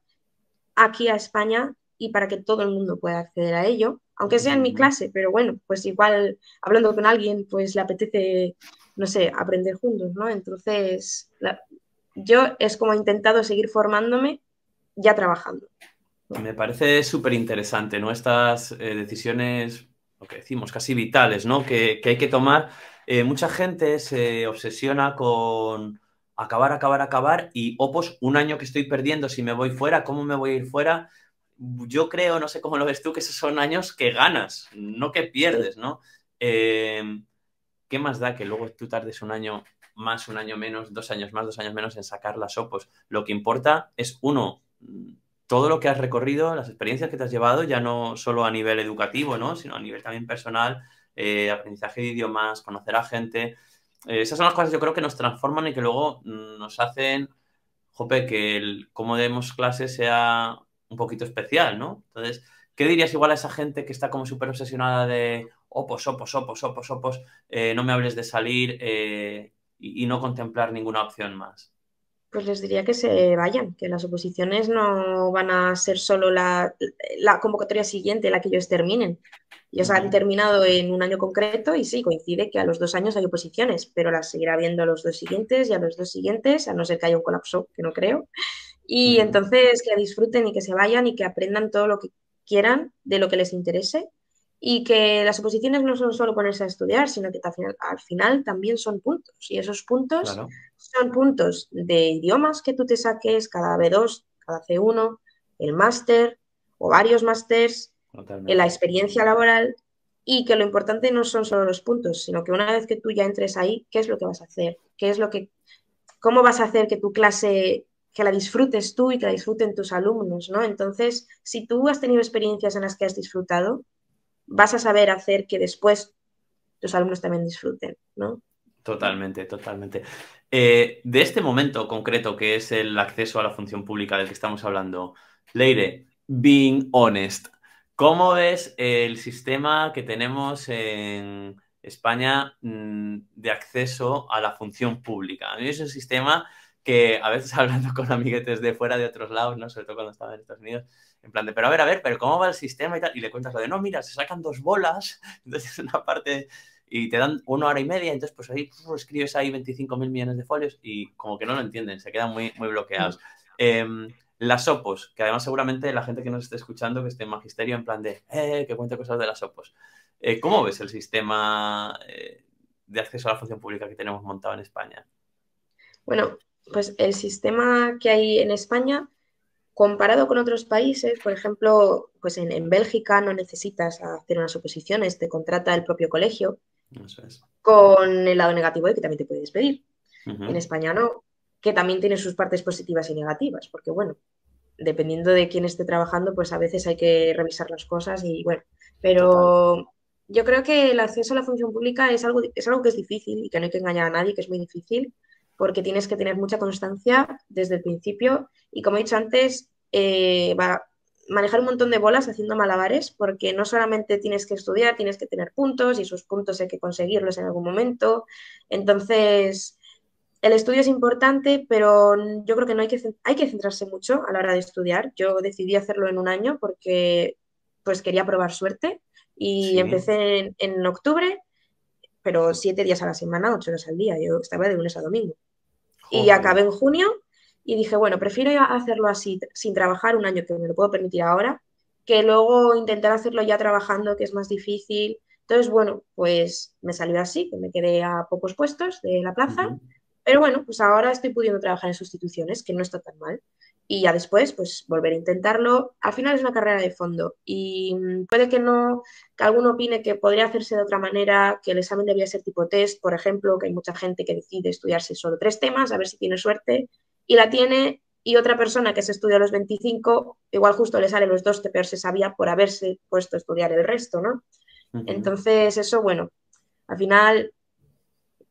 aquí a España y para que todo el mundo pueda acceder a ello, aunque sea en mi clase, pero bueno, pues igual hablando con alguien, pues le apetece, no sé, aprender juntos, ¿no? Entonces, yo es como he intentado seguir formándome ya trabajando. Me parece súper interesante, ¿no? Estas eh, decisiones, lo que decimos, casi vitales, ¿no? Que, hay que tomar. Eh, mucha gente se obsesiona con acabar, acabar, acabar y, opos, un año que estoy perdiendo, si me voy fuera, ¿cómo me voy a ir fuera? Yo creo, no sé cómo lo ves tú, que esos son años que ganas, no que pierdes, ¿no? Em, ¿Qué más da que luego tú tardes un año más, un año menos, dos años más, dos años menos en sacar las opos? Lo que importa es, uno, todo lo que has recorrido, las experiencias que te has llevado, ya no solo a nivel educativo, ¿no? sino a nivel también personal, eh, aprendizaje de idiomas, conocer a gente. Eh, esas son las cosas que yo creo que nos transforman y que luego mm, nos hacen, jope, que el cómo demos clases sea un poquito especial, ¿no? Entonces, ¿qué dirías igual a esa gente que está como súper obsesionada de opos, opos, opos, opos, opos, no me hables de salir eh, y no contemplar ninguna opción más? Pues les diría que se vayan, que las oposiciones no van a ser solo la, convocatoria siguiente, la que ellos terminen. Ellos han terminado en un año concreto y sí, coincide que a los dos años hay oposiciones, pero las seguirá viendo a los dos siguientes y a los dos siguientes, a no ser que haya un colapso, que no creo. Y entonces que disfruten y que se vayan y que aprendan todo lo que quieran de lo que les interese y que las oposiciones no son solo ponerse a estudiar, sino que al final, también son puntos. Y esos puntos son puntos de idiomas que tú te saques, cada B2, cada C1, el máster o varios másters, en la experiencia laboral y que lo importante no son solo los puntos, sino que una vez que tú ya entres ahí, ¿qué es lo que vas a hacer? ¿Qué es lo que, ¿Cómo vas a hacer que tu clase que la disfrutes tú y que la disfruten tus alumnos, ¿no? Entonces, si tú has tenido experiencias en las que has disfrutado, vas a saber hacer que después los alumnos también disfruten, ¿no? Totalmente, totalmente. Eh, de este momento concreto que es el acceso a la función pública del que estamos hablando, Leire, being honest, ¿cómo ves el sistema que tenemos en España mm, de acceso a la función pública? A mí es un sistema que a veces hablando con amiguetes de fuera, de otros lados, ¿no? sobre todo cuando estaba en Estados Unidos, en plan de, pero a ver, a ver, pero ¿cómo va el sistema y tal? Y le cuentas lo de, no, mira, se sacan dos bolas, entonces una parte y te dan una hora y media, entonces pues ahí escribes ahí 25 mil millones de folios y como que no lo entienden, se quedan muy, muy bloqueados. Em, las opos, que además seguramente la gente que nos esté escuchando, que esté en magisterio, en plan de, eh, que cuente cosas de las opos. Eh, ¿Cómo ves el sistema eh, de acceso a la función pública que tenemos montado en España? Bueno, pues el sistema que hay en España Comparado con otros países, por ejemplo, pues en, Bélgica no necesitas hacer unas oposiciones, te contrata el propio colegio. Con el lado negativo de que también te puede despedir. En España no, que también tiene sus partes positivas y negativas, porque bueno, dependiendo de quién esté trabajando, pues a veces hay que revisar las cosas y bueno, pero yo creo que el acceso a la función pública es algo, es algo que es difícil y que no hay que engañar a nadie, que es muy difícil porque tienes que tener mucha constancia desde el principio y como he dicho antes, eh, va, manejar un montón de bolas haciendo malabares porque no solamente tienes que estudiar, tienes que tener puntos y sus puntos hay que conseguirlos en algún momento. Entonces, el estudio es importante, pero yo creo que no hay que, hay que centrarse mucho a la hora de estudiar. Yo decidí hacerlo en un año porque pues quería probar suerte y empecé en octubre, pero siete días a la semana, ocho horas al día. Yo estaba de lunes a domingo. Y acabé en junio y dije, bueno, prefiero hacerlo así, sin trabajar un año que me lo puedo permitir ahora, que luego intentar hacerlo ya trabajando, que es más difícil. Entonces, bueno, pues me salió así, que me quedé a pocos puestos de la plaza. Pero bueno, pues ahora estoy pudiendo trabajar en sustituciones, que no está tan mal y ya después, pues volver a intentarlo. Al final es una carrera de fondo y mm, puede que no, que alguno opine que podría hacerse de otra manera, que el examen debía ser tipo test, por ejemplo, que hay mucha gente que decide estudiarse solo tres temas, a ver si tiene suerte, y la tiene, y otra persona que se estudia a los 25, igual justo le sale los dos que peor se sabía por haberse puesto a estudiar el resto, ¿no? Entonces, eso, bueno, al final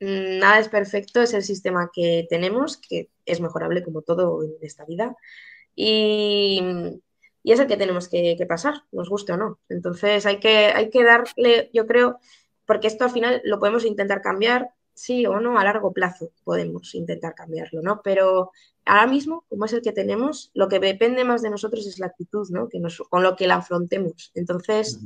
nada es perfecto, es el sistema que tenemos, que es mejorable como todo en esta vida. Y, es el que tenemos que, pasar, nos guste o no. Entonces hay que, hay que darle, yo creo, porque esto al final lo podemos intentar cambiar, sí o no, a largo plazo podemos intentar cambiarlo, ¿no? Pero ahora mismo, como es el que tenemos, lo que depende más de nosotros es la actitud, ¿no? Que con lo que la afrontemos. Entonces,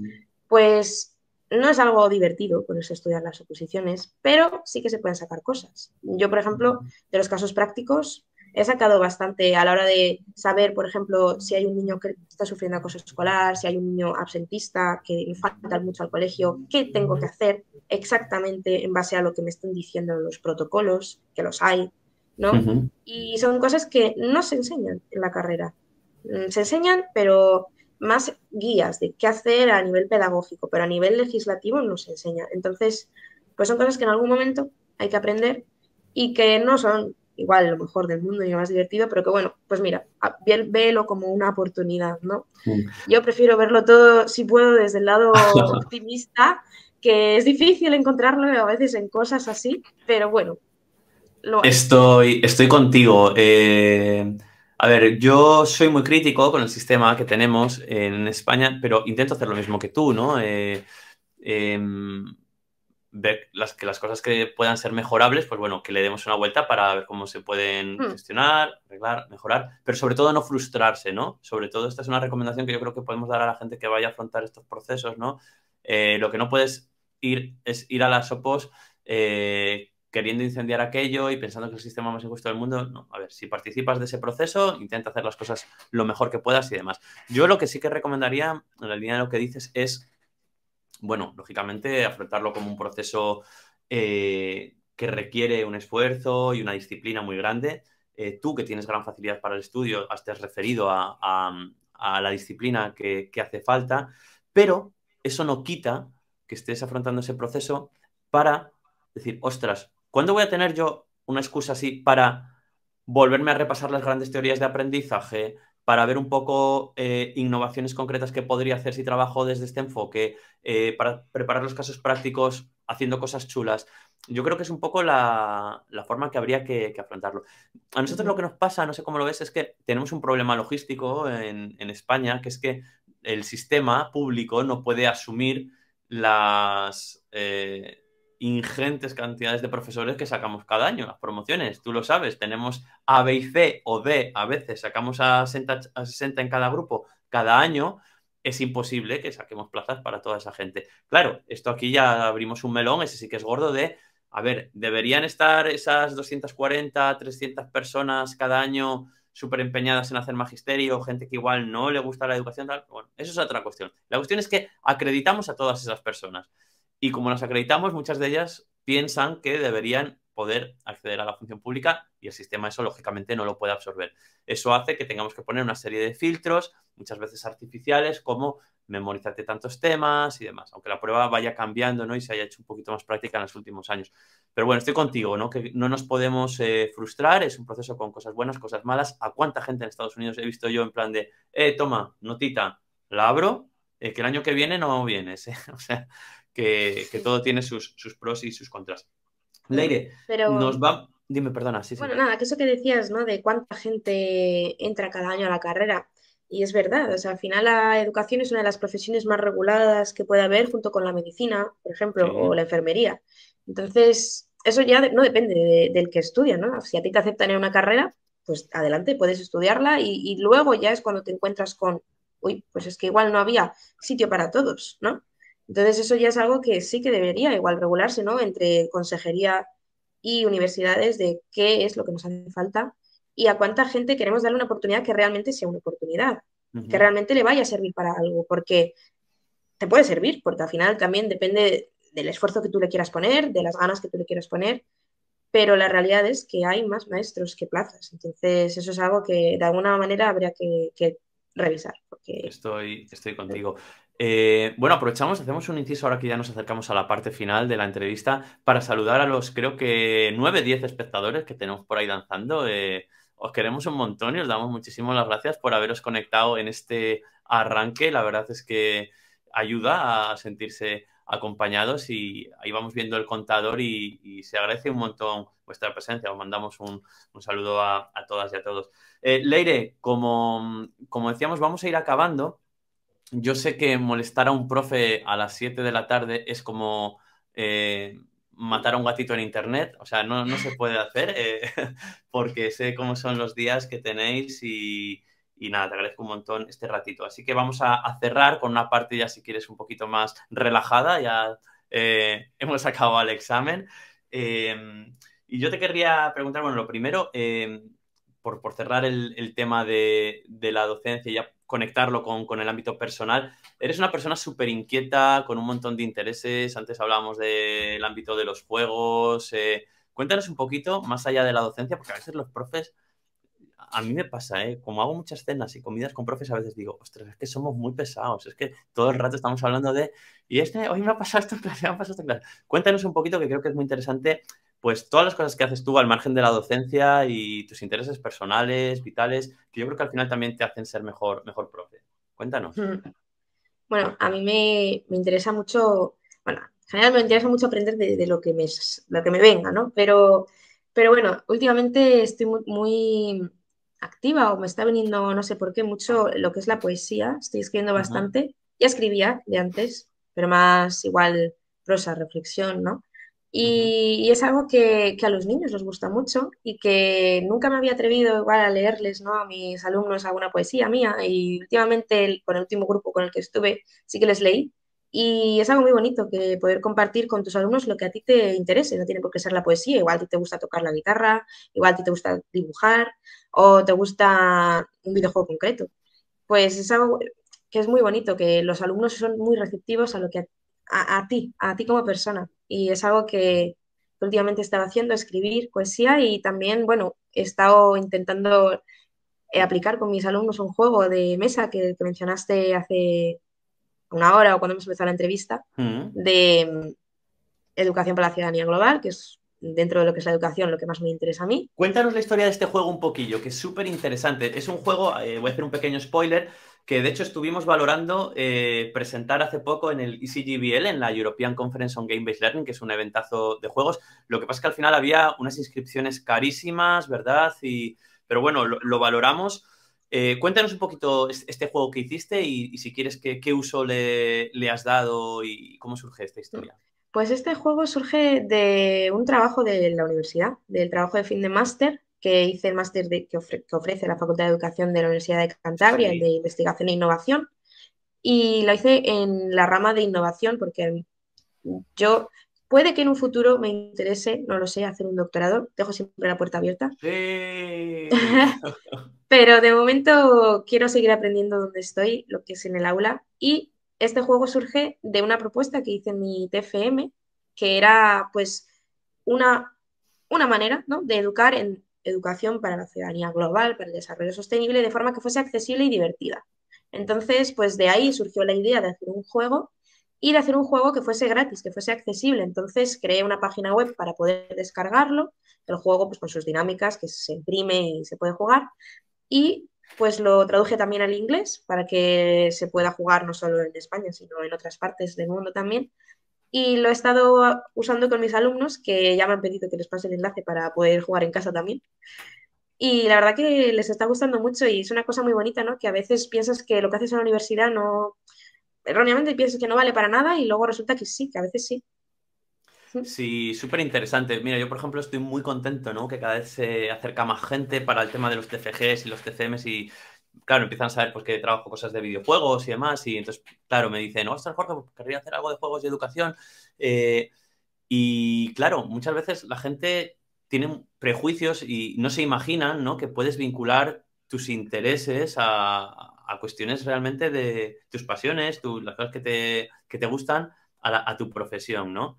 pues no es algo divertido por eso estudiar las oposiciones, pero sí que se pueden sacar cosas. Yo, por ejemplo, de los casos prácticos, he sacado bastante a la hora de saber, por ejemplo, si hay un niño que está sufriendo acoso escolar, si hay un niño absentista, que falta mucho al colegio, qué tengo que hacer exactamente en base a lo que me están diciendo los protocolos, que los hay, ¿no? Y son cosas que no se enseñan en la carrera. Mm, se enseñan, pero más guías de qué hacer a nivel pedagógico, pero a nivel legislativo no se enseña. Entonces, pues son cosas que en algún momento hay que aprender y que no son igual lo mejor del mundo y lo más divertido, pero que bueno, pues mira, velo como una oportunidad, ¿no? Yo prefiero verlo todo, si puedo, desde el lado optimista, que es difícil encontrarlo a veces en cosas así, pero bueno. Estoy, estoy contigo. Eh, a ver, yo soy muy crítico con el sistema que tenemos en España, pero intento hacer lo mismo que tú, ¿no? Eh, em, ver las, que las cosas que puedan ser mejorables, pues bueno, que le demos una vuelta para ver cómo se pueden hmm. gestionar, arreglar, mejorar, pero sobre todo no frustrarse, ¿no? Sobre todo esta es una recomendación que yo creo que podemos dar a la gente que vaya a afrontar estos procesos, ¿no? Eh, lo que no puedes ir es ir a las OPOS eh, queriendo incendiar aquello y pensando que es el sistema más injusto del mundo. No, a ver, si participas de ese proceso, intenta hacer las cosas lo mejor que puedas y demás. Yo lo que sí que recomendaría, en la línea de lo que dices, es, bueno, lógicamente, afrontarlo como un proceso eh, que requiere un esfuerzo y una disciplina muy grande. Eh, tú, que tienes gran facilidad para el estudio, has te has referido a, la disciplina que hace falta, pero eso no quita que estés afrontando ese proceso para decir, ostras, ¿Cuándo voy a tener yo una excusa así para volverme a repasar las grandes teorías de aprendizaje, para ver un poco eh, innovaciones concretas que podría hacer si trabajo desde este enfoque, eh, para preparar los casos prácticos haciendo cosas chulas. Yo creo que es un poco la, forma que habría que, afrontarlo. A nosotros lo que nos pasa, no sé cómo lo ves, es que tenemos un problema logístico en, España, que es que el sistema público no puede asumir las... Eh, ingentes cantidades de profesores que sacamos cada año, las promociones, tú lo sabes, tenemos A, B y C o D, a veces sacamos a 60, en cada grupo cada año, es imposible que saquemos plazas para toda esa gente. Claro, esto aquí ya abrimos un melón, ese sí que es gordo de, a ver, ¿deberían estar esas 240, 300 personas cada año súper empeñadas en hacer magisterio, gente que igual no le gusta la educación tal? Bueno, eso es otra cuestión. La cuestión es que acreditamos a todas esas personas. Y como las acreditamos, muchas de ellas piensan que deberían poder acceder a la función pública y el sistema eso lógicamente no lo puede absorber. Eso hace que tengamos que poner una serie de filtros, muchas veces artificiales, como memorizarte tantos temas y demás, aunque la prueba vaya cambiando ¿no? y se haya hecho un poquito más práctica en los últimos años. Pero bueno, estoy contigo, ¿no? que no nos podemos eh, frustrar, es un proceso con cosas buenas, cosas malas. ¿A cuánta gente en Estados Unidos he visto yo en plan de, eh, toma, notita, la abro, eh, que el año que viene no vienes? O sea, que, todo tiene sus, pros y sus contras. Leire, nos va... Dime, perdona. Sí, bueno, nada, que eso que decías, ¿no? De cuánta gente entra cada año a la carrera. Y es verdad, o sea, al final la educación es una de las profesiones más reguladas que puede haber junto con la medicina, por ejemplo, o la enfermería. Entonces, eso ya no depende del que estudia, ¿no? Si a ti te aceptan en una carrera, pues adelante, puedes estudiarla y, y, luego ya es cuando te encuentras con, uy, pues es que igual no había sitio para todos, ¿no? Entonces eso ya es algo que sí que debería igual regularse, ¿no? Entre consejería y universidades de qué es lo que nos hace falta y a cuánta gente queremos darle una oportunidad que realmente sea una oportunidad, que realmente le vaya a servir para algo, porque te puede servir, porque al final también depende del esfuerzo que tú le quieras poner, de las ganas que tú le quieras poner, pero la realidad es que hay más maestros que plazas, entonces eso es algo que de alguna manera habría que, revisar. Porque... Estoy, estoy contigo. Eh, bueno, aprovechamos, hacemos un inciso ahora que ya nos acercamos a la parte final de la entrevista para saludar a los creo que 9, 10 espectadores que tenemos por ahí danzando. Eh, os queremos un montón y os damos muchísimas gracias por haberos conectado en este arranque. La verdad es que ayuda a sentirse acompañados y ahí vamos viendo el contador y, se agradece un montón vuestra presencia. Os mandamos un, saludo a, todas y a todos. Eh, Leire, como, como decíamos, vamos a ir acabando yo sé que molestar a un profe a las 7 de la tarde es como eh, matar a un gatito en internet, o sea, no, se puede hacer eh, porque sé cómo son los días que tenéis y, nada, te agradezco un montón este ratito. Así que vamos a, cerrar con una parte ya si quieres un poquito más relajada, ya eh, hemos acabado el examen. Em, y yo te querría preguntar, bueno, lo primero, em, por, cerrar el, tema de, de la docencia, ya conectarlo con, con, el ámbito personal. Eres una persona súper inquieta, con un montón de intereses. Antes hablábamos del ámbito de los juegos. Eh. cuéntanos un poquito más allá de la docencia, porque a veces los profes, a mí me pasa, ¿eh? como hago muchas cenas y comidas con profes, a veces digo, ostras, es que somos muy pesados, es que todo el rato estamos hablando de, y este, hoy me ha pasado esto en clase, me ha pasado esto en clase. Cuéntanos un poquito, que creo que es muy interesante pues todas las cosas que haces tú al margen de la docencia y tus intereses personales, vitales, que yo creo que al final también te hacen ser mejor, mejor profe. Cuéntanos. Mm. Bueno, a mí me, interesa mucho, bueno, en general me interesa mucho aprender de, lo, que me, lo que me venga, ¿no? Pero, pero bueno, últimamente estoy muy, activa o me está viniendo, no sé por qué, mucho lo que es la poesía. Estoy escribiendo bastante. Ya escribía de antes, pero más igual prosa, reflexión, ¿no? Y, es algo que, a los niños les gusta mucho y que nunca me había atrevido igual a leerles ¿no? a mis alumnos alguna poesía mía y últimamente con el último grupo con el que estuve sí que les leí y es algo muy bonito que poder compartir con tus alumnos lo que a ti te interese, no tiene por qué ser la poesía, igual te gusta tocar la guitarra, igual te gusta dibujar o te gusta un videojuego concreto. Pues es algo que es muy bonito, que los alumnos son muy receptivos a lo que a ti, a ti como persona y es algo que últimamente estaba haciendo, escribir poesía y también, bueno, he estado intentando eh, aplicar con mis alumnos un juego de mesa que, mencionaste hace una hora o cuando hemos empezado la entrevista, mm. de mm, Educación para la Ciudadanía Global, que es dentro de lo que es la educación lo que más me interesa a mí. Cuéntanos la historia de este juego un poquillo, que es súper interesante. Es un juego, eh, voy a hacer un pequeño spoiler, que de hecho estuvimos valorando eh, presentar hace poco en el ECGBL, en la European Conference on Game-Based Learning, que es un eventazo de juegos. Lo que pasa es que al final había unas inscripciones carísimas, ¿verdad? Y, pero bueno, lo, valoramos. Eh, cuéntanos un poquito este juego que hiciste y, si quieres qué, uso le, le, has dado y cómo surge esta historia. Pues este juego surge de un trabajo de la universidad, del trabajo de fin de máster que hice el máster de, que, ofrece la Facultad de Educación de la Universidad de Cantabria, de Investigación e Innovación, y lo hice en la rama de innovación porque yo puede que en un futuro me interese, no lo sé, hacer un doctorado, dejo siempre la puerta abierta. Pero de momento quiero seguir aprendiendo donde estoy, lo que es en el aula, y este juego surge de una propuesta que hice en mi TFM, que era pues una, una manera ¿no? de educar en educación para la ciudadanía global, para el desarrollo sostenible, de forma que fuese accesible y divertida. Entonces, pues de ahí surgió la idea de hacer un juego y de hacer un juego que fuese gratis, que fuese accesible. Entonces creé una página web para poder descargarlo, el juego pues con sus dinámicas que se imprime y se puede jugar y pues lo traduje también al inglés para que se pueda jugar no solo en España, sino en otras partes del mundo también y lo he estado usando con mis alumnos, que ya me han pedido que les pase el enlace para poder jugar en casa también. Y la verdad que les está gustando mucho y es una cosa muy bonita, ¿no? Que a veces piensas que lo que haces en la universidad no... Erróneamente piensas que no vale para nada y luego resulta que sí, que a veces sí. Sí, súper interesante. Mira, yo por ejemplo estoy muy contento, ¿no? Que cada vez se acerca más gente para el tema de los TFGs y los TCMs y claro, empiezan a saber pues, que trabajo cosas de videojuegos y demás. Y entonces, claro, me dicen, ostras, Jorge, pues, querría hacer algo de juegos de educación. Eh, y claro, muchas veces la gente tiene prejuicios y no se imaginan ¿no? que puedes vincular tus intereses a, cuestiones realmente de tus pasiones, las cosas que te, te gustan a, tu profesión, ¿no?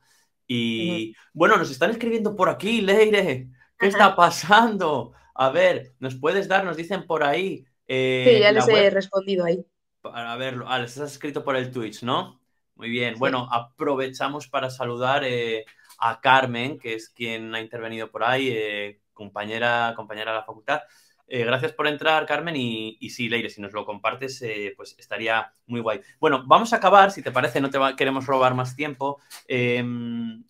Y bueno, nos están escribiendo por aquí, Leire. ¿Qué está pasando? A ver, nos puedes dar, nos dicen por ahí, eh, sí, ya les he respondido ahí. Para verlo, ah, les has escrito por el Twitch, ¿no? Muy bien. Bueno, aprovechamos para saludar eh, a Carmen, que es quien ha intervenido por ahí, eh, compañera, compañera de la facultad. gracias por entrar, Carmen. Y, sí, Leire, si nos lo compartes, pues estaría muy guay. Bueno, vamos a acabar, si te parece, no te queremos robar más tiempo, em,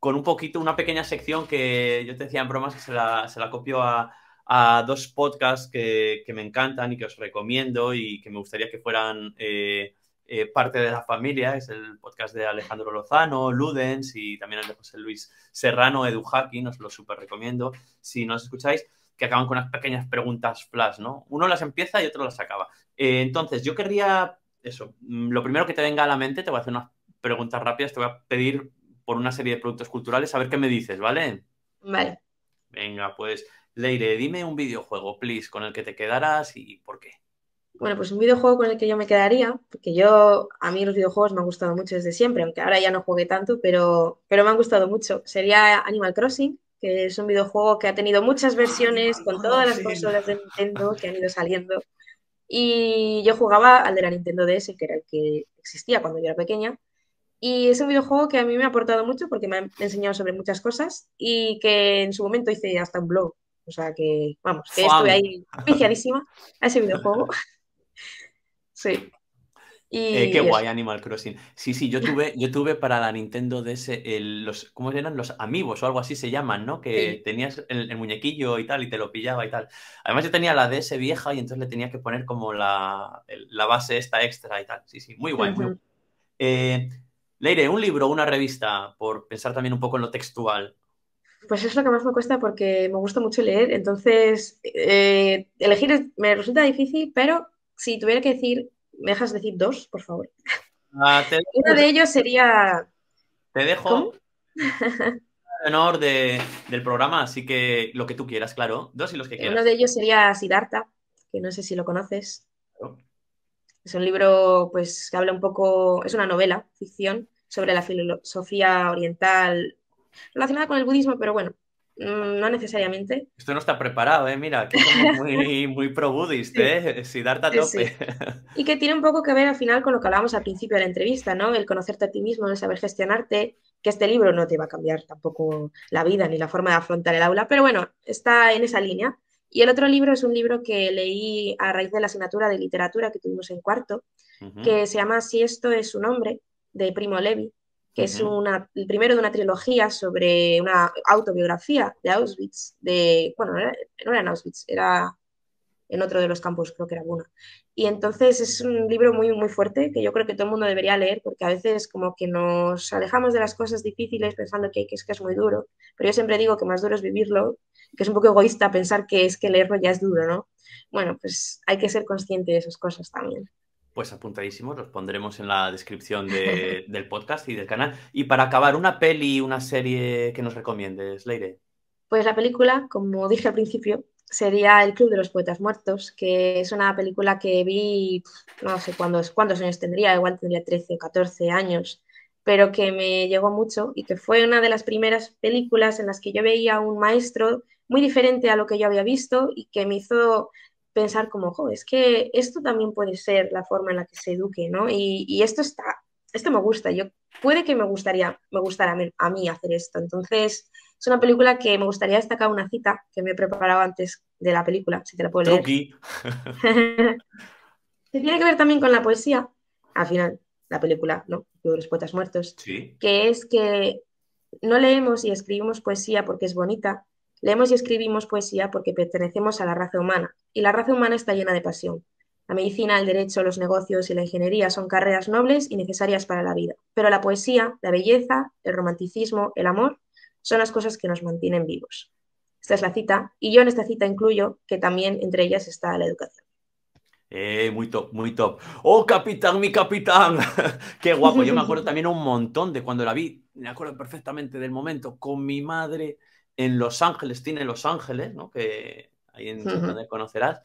con un poquito, una pequeña sección que yo te decía en bromas que se la, se la copio a, a dos podcasts que, me encantan y que os recomiendo y que me gustaría que fueran eh, eh, parte de la familia. Es el podcast de Alejandro Lozano, Ludens y también el de José Luis Serrano, EduHacking, os lo súper recomiendo si no os escucháis, que acaban con unas pequeñas preguntas flash, ¿no? Uno las empieza y otro las acaba. Eh, entonces, yo querría, eso, mm, lo primero que te venga a la mente, te voy a hacer unas preguntas rápidas, te voy a pedir por una serie de productos culturales, a ver qué me dices, ¿vale? Vale. Venga, pues Leire, dime un videojuego, please, con el que te quedarás y por qué. Bueno, pues un videojuego con el que yo me quedaría, porque yo, a mí los videojuegos me han gustado mucho desde siempre, aunque ahora ya no juegué tanto, pero, pero me han gustado mucho. Sería Animal Crossing, que es un videojuego que ha tenido muchas versiones con todas las consolas de Nintendo que han ido saliendo. Y yo jugaba al de la Nintendo DS, que era el que existía cuando yo era pequeña. Y es un videojuego que a mí me ha aportado mucho porque me ha enseñado sobre muchas cosas y que en su momento hice hasta un blog o sea que, vamos, que estuve ahí viciadísima a ese videojuego. sí. Eh, qué guay Animal Crossing. Sí, sí, yo tuve, yo tuve para la Nintendo DS los, ¿cómo eran? Los amigos o algo así se llaman, ¿no? Que tenías el, muñequillo y tal y te lo pillaba y tal. Además yo tenía la DS vieja y entonces le tenía que poner como la, la base esta extra y tal. Sí, sí, muy guay. Eh, Leire, un libro, una revista, por pensar también un poco en lo textual. Pues es lo que más me cuesta porque me gusta mucho leer, entonces eh, elegir me resulta difícil, pero si tuviera que decir, ¿me dejas decir dos, por favor? Ah, Uno de ellos sería... Te dejo en honor del programa, así que lo que tú quieras, claro. Dos y los que quieras. Uno de ellos sería Siddhartha, que no sé si lo conoces. Es un libro pues, que habla un poco, es una novela, ficción, sobre la filosofía oriental relacionada con el budismo, pero bueno, mm, no necesariamente. Esto no está preparado, ¿eh? Mira, que somos muy, muy pro-budist, ¿eh? si a tope. Y que tiene un poco que ver al final con lo que hablábamos al principio de la entrevista, ¿no? El conocerte a ti mismo, el saber gestionarte, que este libro no te va a cambiar tampoco la vida ni la forma de afrontar el aula, pero bueno, está en esa línea. Y el otro libro es un libro que leí a raíz de la asignatura de literatura que tuvimos en cuarto, que se llama Si esto es un hombre, de Primo Levi que es una, el primero de una trilogía sobre una autobiografía de Auschwitz, de, bueno, no era, en Auschwitz, era en otro de los campos, creo que era una Y entonces es un libro muy, muy fuerte que yo creo que todo el mundo debería leer porque a veces como que nos alejamos de las cosas difíciles pensando que, es que es muy duro, pero yo siempre digo que más duro es vivirlo, que es un poco egoísta pensar que es que leerlo ya es duro, ¿no? Bueno, pues hay que ser consciente de esas cosas también. Pues apuntadísimos, los pondremos en la descripción del podcast y del canal. Y para acabar, una peli, una serie que nos recomiendes, Leire. Pues la película, como dije al principio, sería El Club de los Poetas Muertos, que es una película que vi, no sé cuántos, cuántos años tendría, igual tendría 13 o 14 años, pero que me llegó mucho y que fue una de las primeras películas en las que yo veía a un maestro muy diferente a lo que yo había visto y que me hizo pensar como, jo, es que esto también puede ser la forma en la que se eduque, ¿no? Y, esto está, esto me gusta, yo puede que me gustaría, me gustara a mí hacer esto. Entonces, es una película que me gustaría destacar una cita que me he preparado antes de la película, si te la puedo leer. que tiene que ver también con la poesía, al final, la película, ¿no? Los poetas muertos. Sí. Que es que no leemos y escribimos poesía porque es bonita, Leemos y escribimos poesía porque pertenecemos a la raza humana, y la raza humana está llena de pasión. La medicina, el derecho, los negocios y la ingeniería son carreras nobles y necesarias para la vida, pero la poesía, la belleza, el romanticismo, el amor, son las cosas que nos mantienen vivos. Esta es la cita, y yo en esta cita incluyo que también entre ellas está la educación. Eh, muy top, muy top. ¡Oh, capitán, mi capitán! ¡Qué guapo! Yo me acuerdo también un montón de cuando la vi, me acuerdo perfectamente del momento, con mi madre en Los Ángeles, tiene Los Ángeles, ¿no? Que ahí en donde conocerás.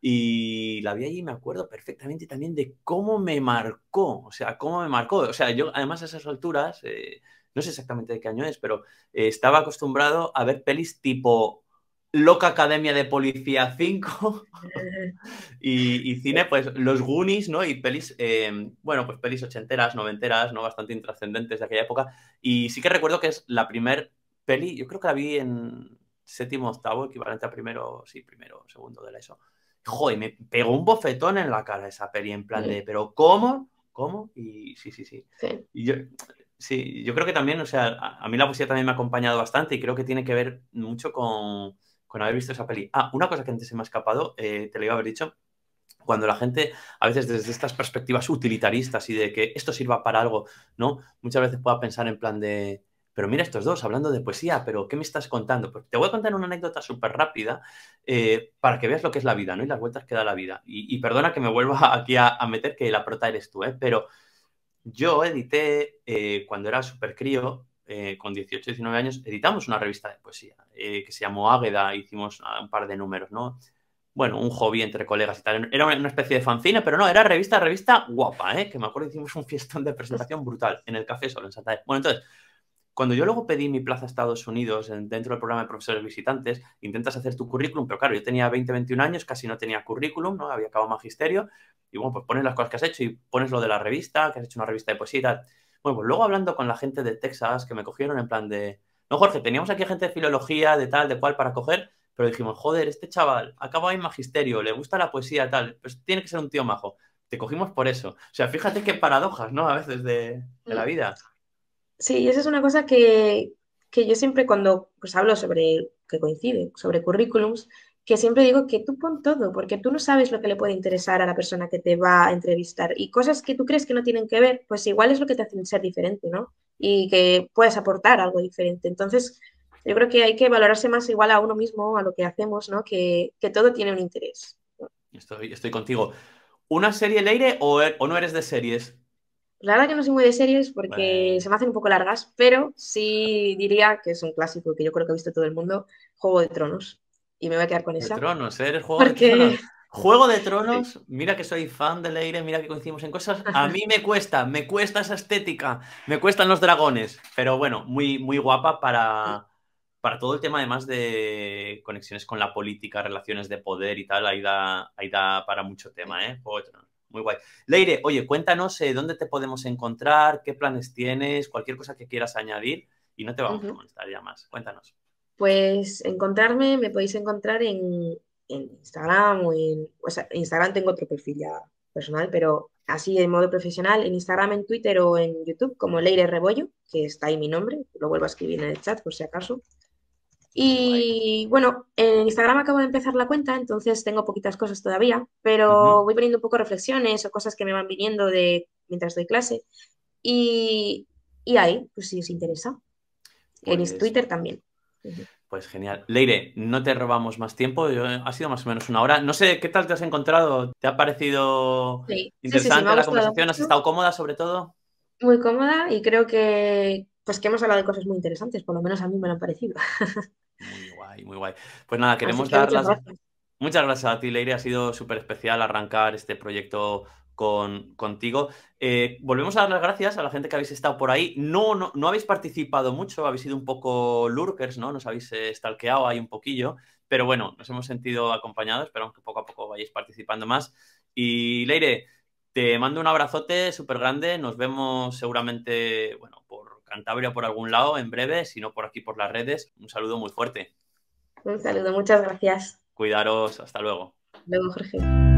Y la vi allí y me acuerdo perfectamente también de cómo me marcó, o sea, cómo me marcó. O sea, yo además a esas alturas, eh, no sé exactamente de qué año es, pero eh, estaba acostumbrado a ver pelis tipo Loca Academia de Policía 5 y, cine, pues los Goonies, ¿no? Y pelis, eh, bueno, pues pelis ochenteras, noventeras, ¿no? Bastante intrascendentes de aquella época. Y sí que recuerdo que es la primera peli, yo creo que la vi en séptimo, octavo, equivalente a primero, sí, primero, segundo de la ESO. Joder, me pegó un bofetón en la cara esa peli, en plan de, pero ¿cómo? ¿Cómo? Y sí, sí, sí. sí. yo, creo que también, o sea, a, mí la poesía también me ha acompañado bastante y creo que tiene que ver mucho con, haber visto esa peli. Ah, una cosa que antes se me ha escapado, eh, te lo iba a haber dicho, cuando la gente, a veces desde estas perspectivas utilitaristas y de que esto sirva para algo, ¿no? Muchas veces pueda pensar en plan de, pero mira estos dos hablando de poesía, pero ¿qué me estás contando? Pues te voy a contar una anécdota súper rápida eh, para que veas lo que es la vida, ¿no? Y las vueltas que da la vida. Y, perdona que me vuelva aquí a, meter que la prota eres tú, ¿eh? Pero yo edité eh, cuando era súper crío, eh, con 18, 19 años, editamos una revista de poesía que se llamó Águeda, hicimos ah, un par de números, ¿no? Bueno, un hobby entre colegas y tal. Era una especie de fanzine, pero no, era revista, revista guapa, ¿eh? Que me acuerdo hicimos un fiestón de presentación brutal en el Café Solo, en Santa e. Bueno, entonces, cuando yo luego pedí mi plaza a Estados Unidos dentro del programa de profesores visitantes, intentas hacer tu currículum, pero claro, yo tenía 20, 21 años, casi no tenía currículum, ¿no? había acabado magisterio, y bueno, pues pones las cosas que has hecho y pones lo de la revista, que has hecho una revista de poesía y tal. Bueno, pues luego hablando con la gente de Texas que me cogieron en plan de, no, Jorge, teníamos aquí gente de filología, de tal, de cual para coger, pero dijimos, joder, este chaval acaba ahí magisterio, le gusta la poesía, tal, pues tiene que ser un tío majo. Te cogimos por eso. O sea, fíjate qué paradojas, ¿no? A veces de, de la mm. vida. Sí, esa es una cosa que, yo siempre cuando pues, hablo sobre, que coincide, sobre currículums, que siempre digo que tú pon todo, porque tú no sabes lo que le puede interesar a la persona que te va a entrevistar. Y cosas que tú crees que no tienen que ver, pues igual es lo que te hace ser diferente, ¿no? Y que puedes aportar algo diferente. Entonces, yo creo que hay que valorarse más igual a uno mismo, a lo que hacemos, ¿no? Que, todo tiene un interés. Estoy, estoy contigo. ¿Una serie, Leire, o, o no eres de series? La verdad que no soy muy de series porque se me hacen un poco largas, pero sí diría que es un clásico que yo creo que ha visto todo el mundo, Juego de Tronos. Y me voy a quedar con esa. De Tronos, ¿eh? eres Juego de Tronos. Juego de Tronos, mira que soy fan de aire, mira que coincidimos en cosas. A mí me cuesta, me cuesta esa estética, me cuestan los dragones, pero bueno, muy, muy guapa para, para todo el tema además de conexiones con la política, relaciones de poder y tal, ahí da, ahí da para mucho tema, ¿eh? Juego de Tronos muy guay. Leire, oye, cuéntanos eh, dónde te podemos encontrar, qué planes tienes, cualquier cosa que quieras añadir y no te vamos a molestar ya más. Cuéntanos. Pues encontrarme, me podéis encontrar en, Instagram o en. O sea, en Instagram tengo otro perfil ya personal, pero así de modo profesional, en Instagram, en Twitter o en YouTube, como Leire Rebollo, que está ahí mi nombre, lo vuelvo a escribir en el chat por si acaso. Y bueno, en Instagram acabo de empezar la cuenta, entonces tengo poquitas cosas todavía, pero voy poniendo un poco reflexiones o cosas que me van viniendo de mientras doy clase. Y, ahí, pues si os interesa. En pues Twitter también. Pues genial. Leire, no te robamos más tiempo. ha sido más o menos una hora. No sé, ¿qué tal te has encontrado? ¿Te ha parecido interesante la conversación? ¿Has estado cómoda sobre todo? Muy cómoda y creo que, pues que hemos hablado de cosas muy interesantes, por lo menos a mí me lo han parecido. Muy guay, muy guay. Pues nada, queremos dar las... Gracias. Muchas gracias a ti, Leire. Ha sido súper especial arrancar este proyecto con, contigo. Eh, volvemos a dar las gracias a la gente que habéis estado por ahí. No, no, no habéis participado mucho, habéis sido un poco lurkers, ¿no? Nos habéis eh, stalkeado ahí un poquillo, pero bueno, nos hemos sentido acompañados. Esperamos que poco a poco vayáis participando más. Y Leire, te mando un abrazote súper grande. Nos vemos seguramente, bueno, por Cantabria por algún lado en breve, sino por aquí por las redes. Un saludo muy fuerte. Un saludo, muchas gracias. Cuidaros, hasta luego. Luego, Jorge.